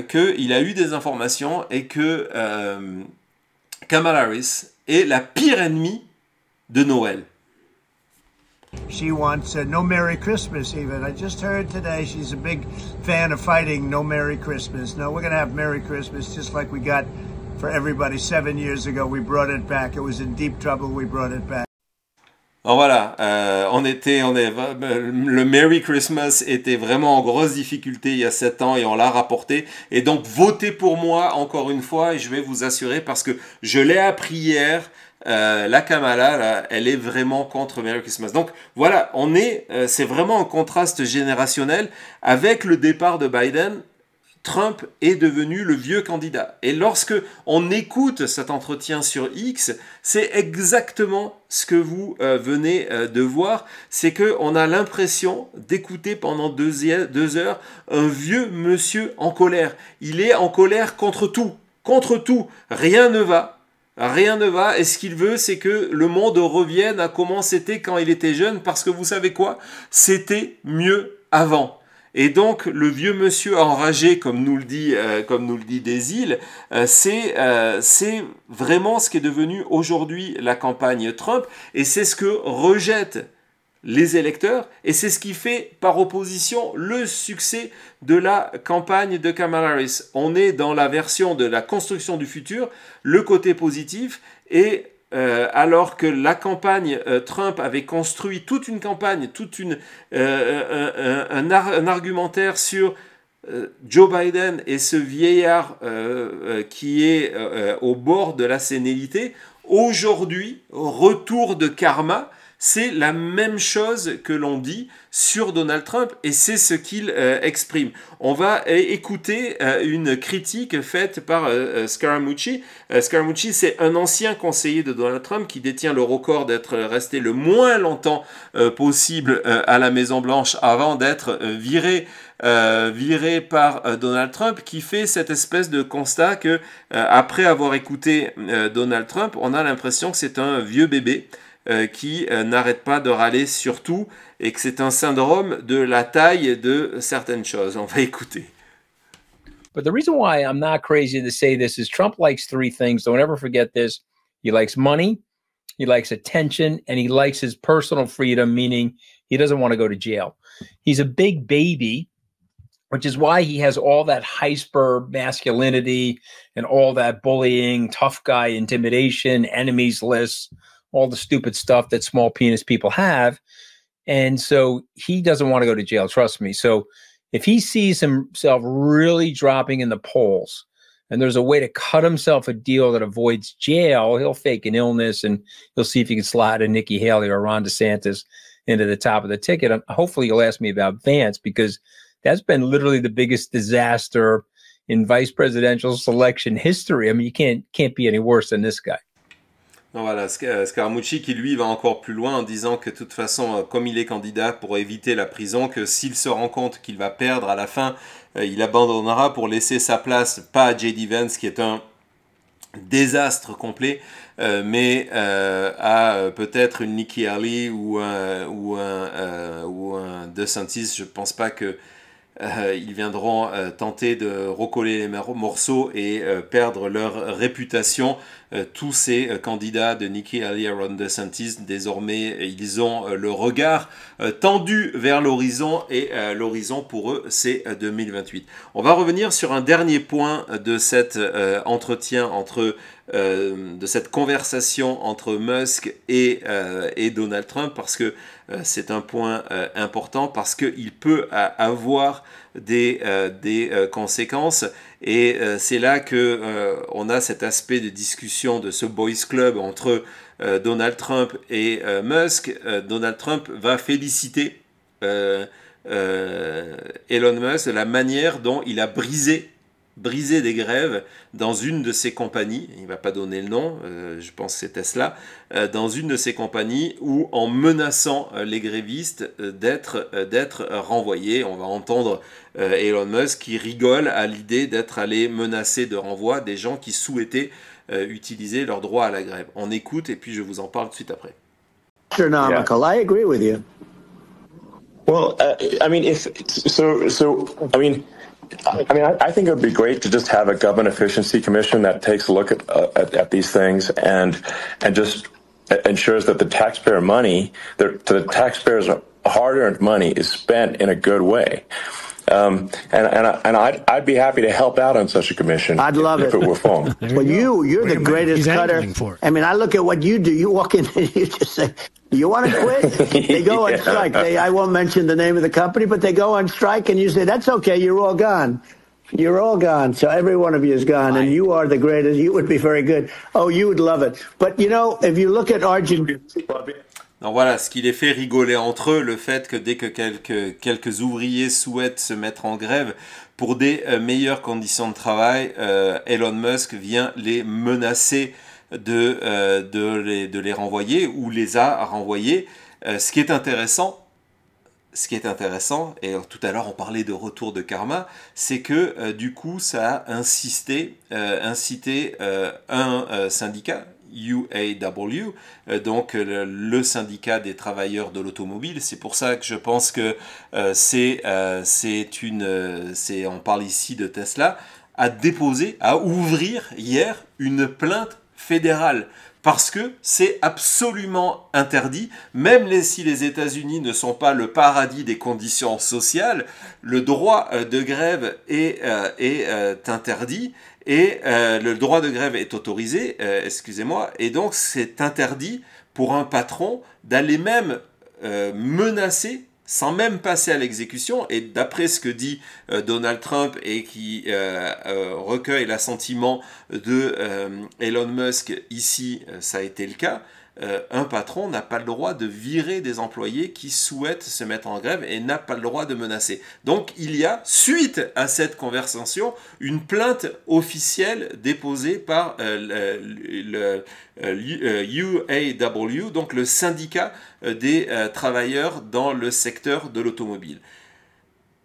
qu'il a eu des informations et que Kamala Harris est la pire ennemie de Noël. She wants uh, No Merry Christmas, even. I just heard today she's a big fan of fighting No Merry Christmas. No, we're going to have Merry Christmas just like we got for everybody 7 years ago. We brought it back. It was in deep trouble. We brought it back. Alors voilà, euh, on était, on est, le Merry Christmas était vraiment en grosse difficulté il y a 7 ans et on l'a rapporté. Et donc votez pour moi encore une fois et je vais vous assurer parce que je l'ai appris hier. Euh, la Kamala, elle est vraiment contre Merry Christmas. Donc voilà, on est, euh, c'est vraiment un contraste générationnel avec le départ de Biden. Trump est devenu le vieux candidat. Et lorsque on écoute cet entretien sur X, c'est exactement ce que vous euh, venez de voir, c'est qu'on a l'impression d'écouter pendant deux heures un vieux monsieur en colère. Il est en colère contre tout, contre tout, rien ne va, Rien ne va et ce qu'il veut, c'est que le monde revienne à comment c'était quand il était jeune parce que vous savez quoi C'était mieux avant. Et donc le vieux monsieur enragé, comme nous le dit, euh, comme nous le dit euh, c'est euh, c'est vraiment ce qui est devenu aujourd'hui la campagne Trump et c'est ce que rejette les électeurs, et c'est ce qui fait par opposition le succès de la campagne de Kamala Harris. On est dans la version de la construction du futur, le côté positif, et euh, alors que la campagne euh, Trump avait construit toute une campagne, tout une, euh, un, argumentaire sur Joe Biden et ce vieillard qui est au bord de la sénilité, aujourd'hui, retour de karma, c'est la même chose que l'on dit sur Donald Trump et c'est ce qu'il euh, exprime. On va euh, écouter euh, une critique faite par Scaramucci. Scaramucci, c'est un ancien conseiller de Donald Trump qui détient le record d'être resté le moins longtemps possible à la Maison Blanche avant d'être viré par Donald Trump, qui fait cette espèce de constat que, après avoir écouté Donald Trump, on a l'impression que c'est un vieux bébé Euh, qui euh, n'arrête pas de râler sur tout et que c'est un syndrome de la taille de certaines choses. On va écouter. But the reason why I'm not crazy to say this is Trump likes three things. Don't ever forget this. He likes money, he likes attention, and he likes his personal freedom, meaning he doesn't want to go to jail. He's a big baby, which is why he has all that hyper masculinity and all that bullying, tough guy intimidation, enemies list all the stupid stuff that small penis people have. And so he doesn't want to go to jail, trust me. So if he sees himself really dropping in the polls and there's a way to cut himself a deal that avoids jail, he'll fake an illness and he'll see if he can slide a Nikki Haley or Ron DeSantis into the top of the ticket. And hopefully you'll ask me about Vance because that's been literally the biggest disaster in vice presidential selection history. I mean, you can't can't be any worse than this guy. voilà, euh, Scaramucci qui lui va encore plus loin en disant que de toute façon, euh, comme il est candidat pour éviter la prison, que s'il se rend compte qu'il va perdre à la fin, euh, il abandonnera pour laisser sa place, pas à J.D. Vance qui est un désastre complet, mais à peut-être une Nikki Haley ou un, ou un, ou DeSantis, je pense pas que ils viendront tenter de recoller les morceaux et perdre leur réputation. Euh, tous ces euh, candidats de Nikki Haley Ron DeSantis, désormais, euh, ils ont le regard tendu vers l'horizon et l'horizon pour eux, c'est 2028. On va revenir sur un dernier point de cet entretien entre de cette conversation entre Musk et, Donald Trump parce que c'est un point important, parce qu'il peut avoir des, euh, euh, conséquences. Et euh, c'est là que on a cet aspect de discussion de ce boys club entre Donald Trump et Musk. Donald Trump va féliciter Elon Musk de la manière dont il a brisé briser des grèves dans une de ces compagnies, il ne va pas donner le nom, euh, je pense c'est Tesla, euh, dans une de ces compagnies ou en menaçant euh, les grévistes d'être d'être renvoyés. On va entendre Elon Musk qui rigole à l'idée d'être allé menacer de renvoi des gens qui souhaitaient utiliser leur droit à la grève. On écoute et puis je vous en parle tout de suite après. Well, I mean, I, I, think it would be great to just have a government efficiency commission that takes a look at, uh, at, at, these things and and just ensures that the taxpayer money, the, the taxpayers' hard-earned money, is spent in a good way. Um, and and, I, and I'd, I'd be happy to help out on such a commission. I'd love if it. If it were formed. well, you, you're the greatest cutter. I mean, I look at what you do. You walk in and you just say, you want to quit? They go yeah. on strike. They, I won't mention the name of the company, but they go on strike and you say, that's okay, you're all gone. You're all gone. So every one of you is gone, right. and you are the greatest. You would be very good. Oh, you would love it. But you know, if you look at Argentina. voilà, ce qui les fait rigoler entre eux, le fait que dès que quelques, quelques ouvriers souhaitent se mettre en grève pour des euh, meilleures conditions de travail, euh, Elon Musk vient les menacer de, euh, de, les, renvoyer ou les a renvoyés. ce qui est intéressant, ce qui est intéressant, et tout à l'heure on parlait de retour de karma, c'est que du coup ça a insisté, incité un syndicat, UAW, euh, donc euh, le, syndicat des travailleurs de l'automobile. C'est pour ça que je pense que euh, c'est une, c'est on parle ici de Tesla, a déposé, à ouvrir hier une plainte fédérale parce que c'est absolument interdit, même si les États-Unis ne sont pas le paradis des conditions sociales, le droit de grève est, est interdit et euh, le droit de grève est autorisé, euh, excusez-moi, et donc c'est interdit pour un patron d'aller même euh, menacer sans même passer à l'exécution. Et d'après ce que dit Donald Trump et qui recueille l'assentiment de Elon Musk ici, ça a été le cas, euh, un patron n'a pas le droit de virer des employés qui souhaitent se mettre en grève et n'a pas le droit de menacer. Donc il y a, suite à cette conversation, une plainte officielle déposée par euh, le UAW, euh, donc le syndicat des travailleurs dans le secteur de l'automobile.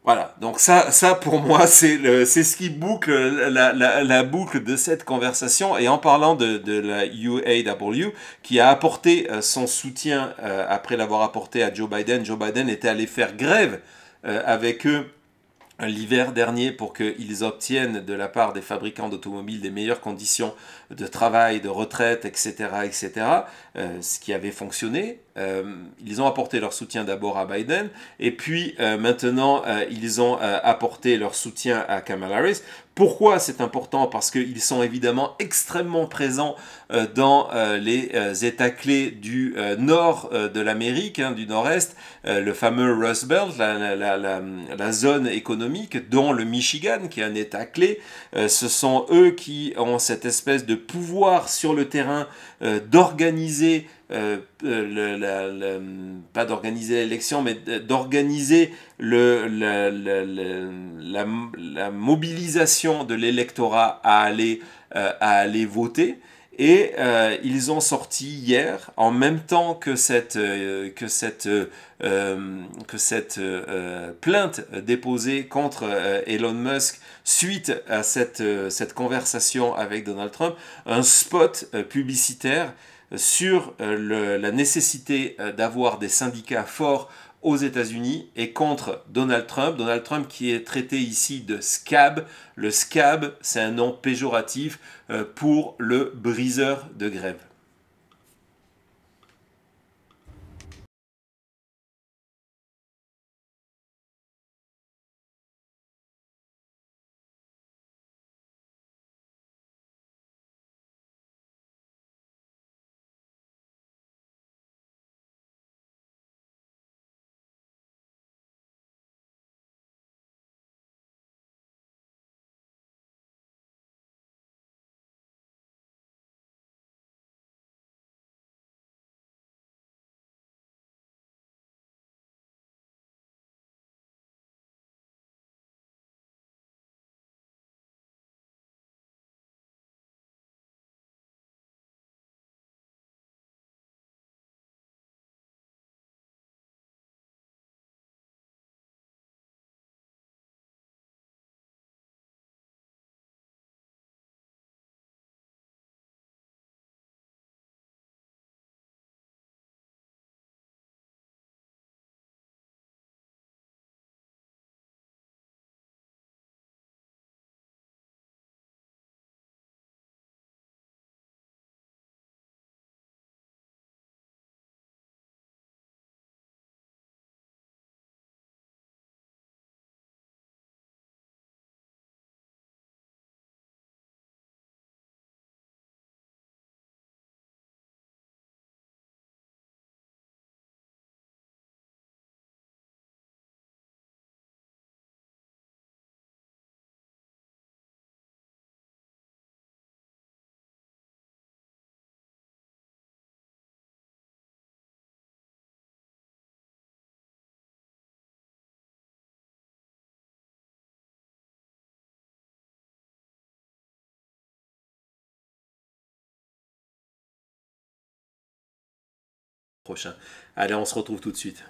Voilà, donc ça, pour moi, c'est ce qui boucle la, boucle de cette conversation. Et en parlant de, de la UAW, qui a apporté euh, son soutien euh, après l'avoir apporté à Joe Biden, Joe Biden était allé faire grève euh, avec eux l'hiver dernier pour qu'ils obtiennent de la part des fabricants d'automobiles des meilleures conditions de travail, de retraite, etc., etc., ce qui avait fonctionné euh, ils ont apporté leur soutien d'abord à Biden et puis euh, maintenant euh, ils ont apporté leur soutien à Kamala Harris. Pourquoi c'est important Parce qu'ils sont évidemment extrêmement présents dans les États clés du nord de l'Amérique, hein, du nord-est, le fameux Rust Belt, la, la, zone économique, dont le Michigan, qui est un État clé. ce sont eux qui ont cette espèce de pouvoir sur le terrain d'organiser euh, euh, pas d'organiser l'élection, mais d'organiser la, mobilisation de l'électorat à aller, euh, voter. Et ils ont sorti hier, en même temps que cette, que cette, que cette plainte déposée contre Elon Musk suite à cette conversation avec Donald Trump, un spot publicitaire sur euh, la nécessité euh, d'avoir des syndicats forts aux États-Unis et contre Donald Trump. Donald Trump qui est traité ici de scab. Le scab, c'est un nom péjoratif euh, pour le briseur de grève. prochain. Allez, on se retrouve tout de suite.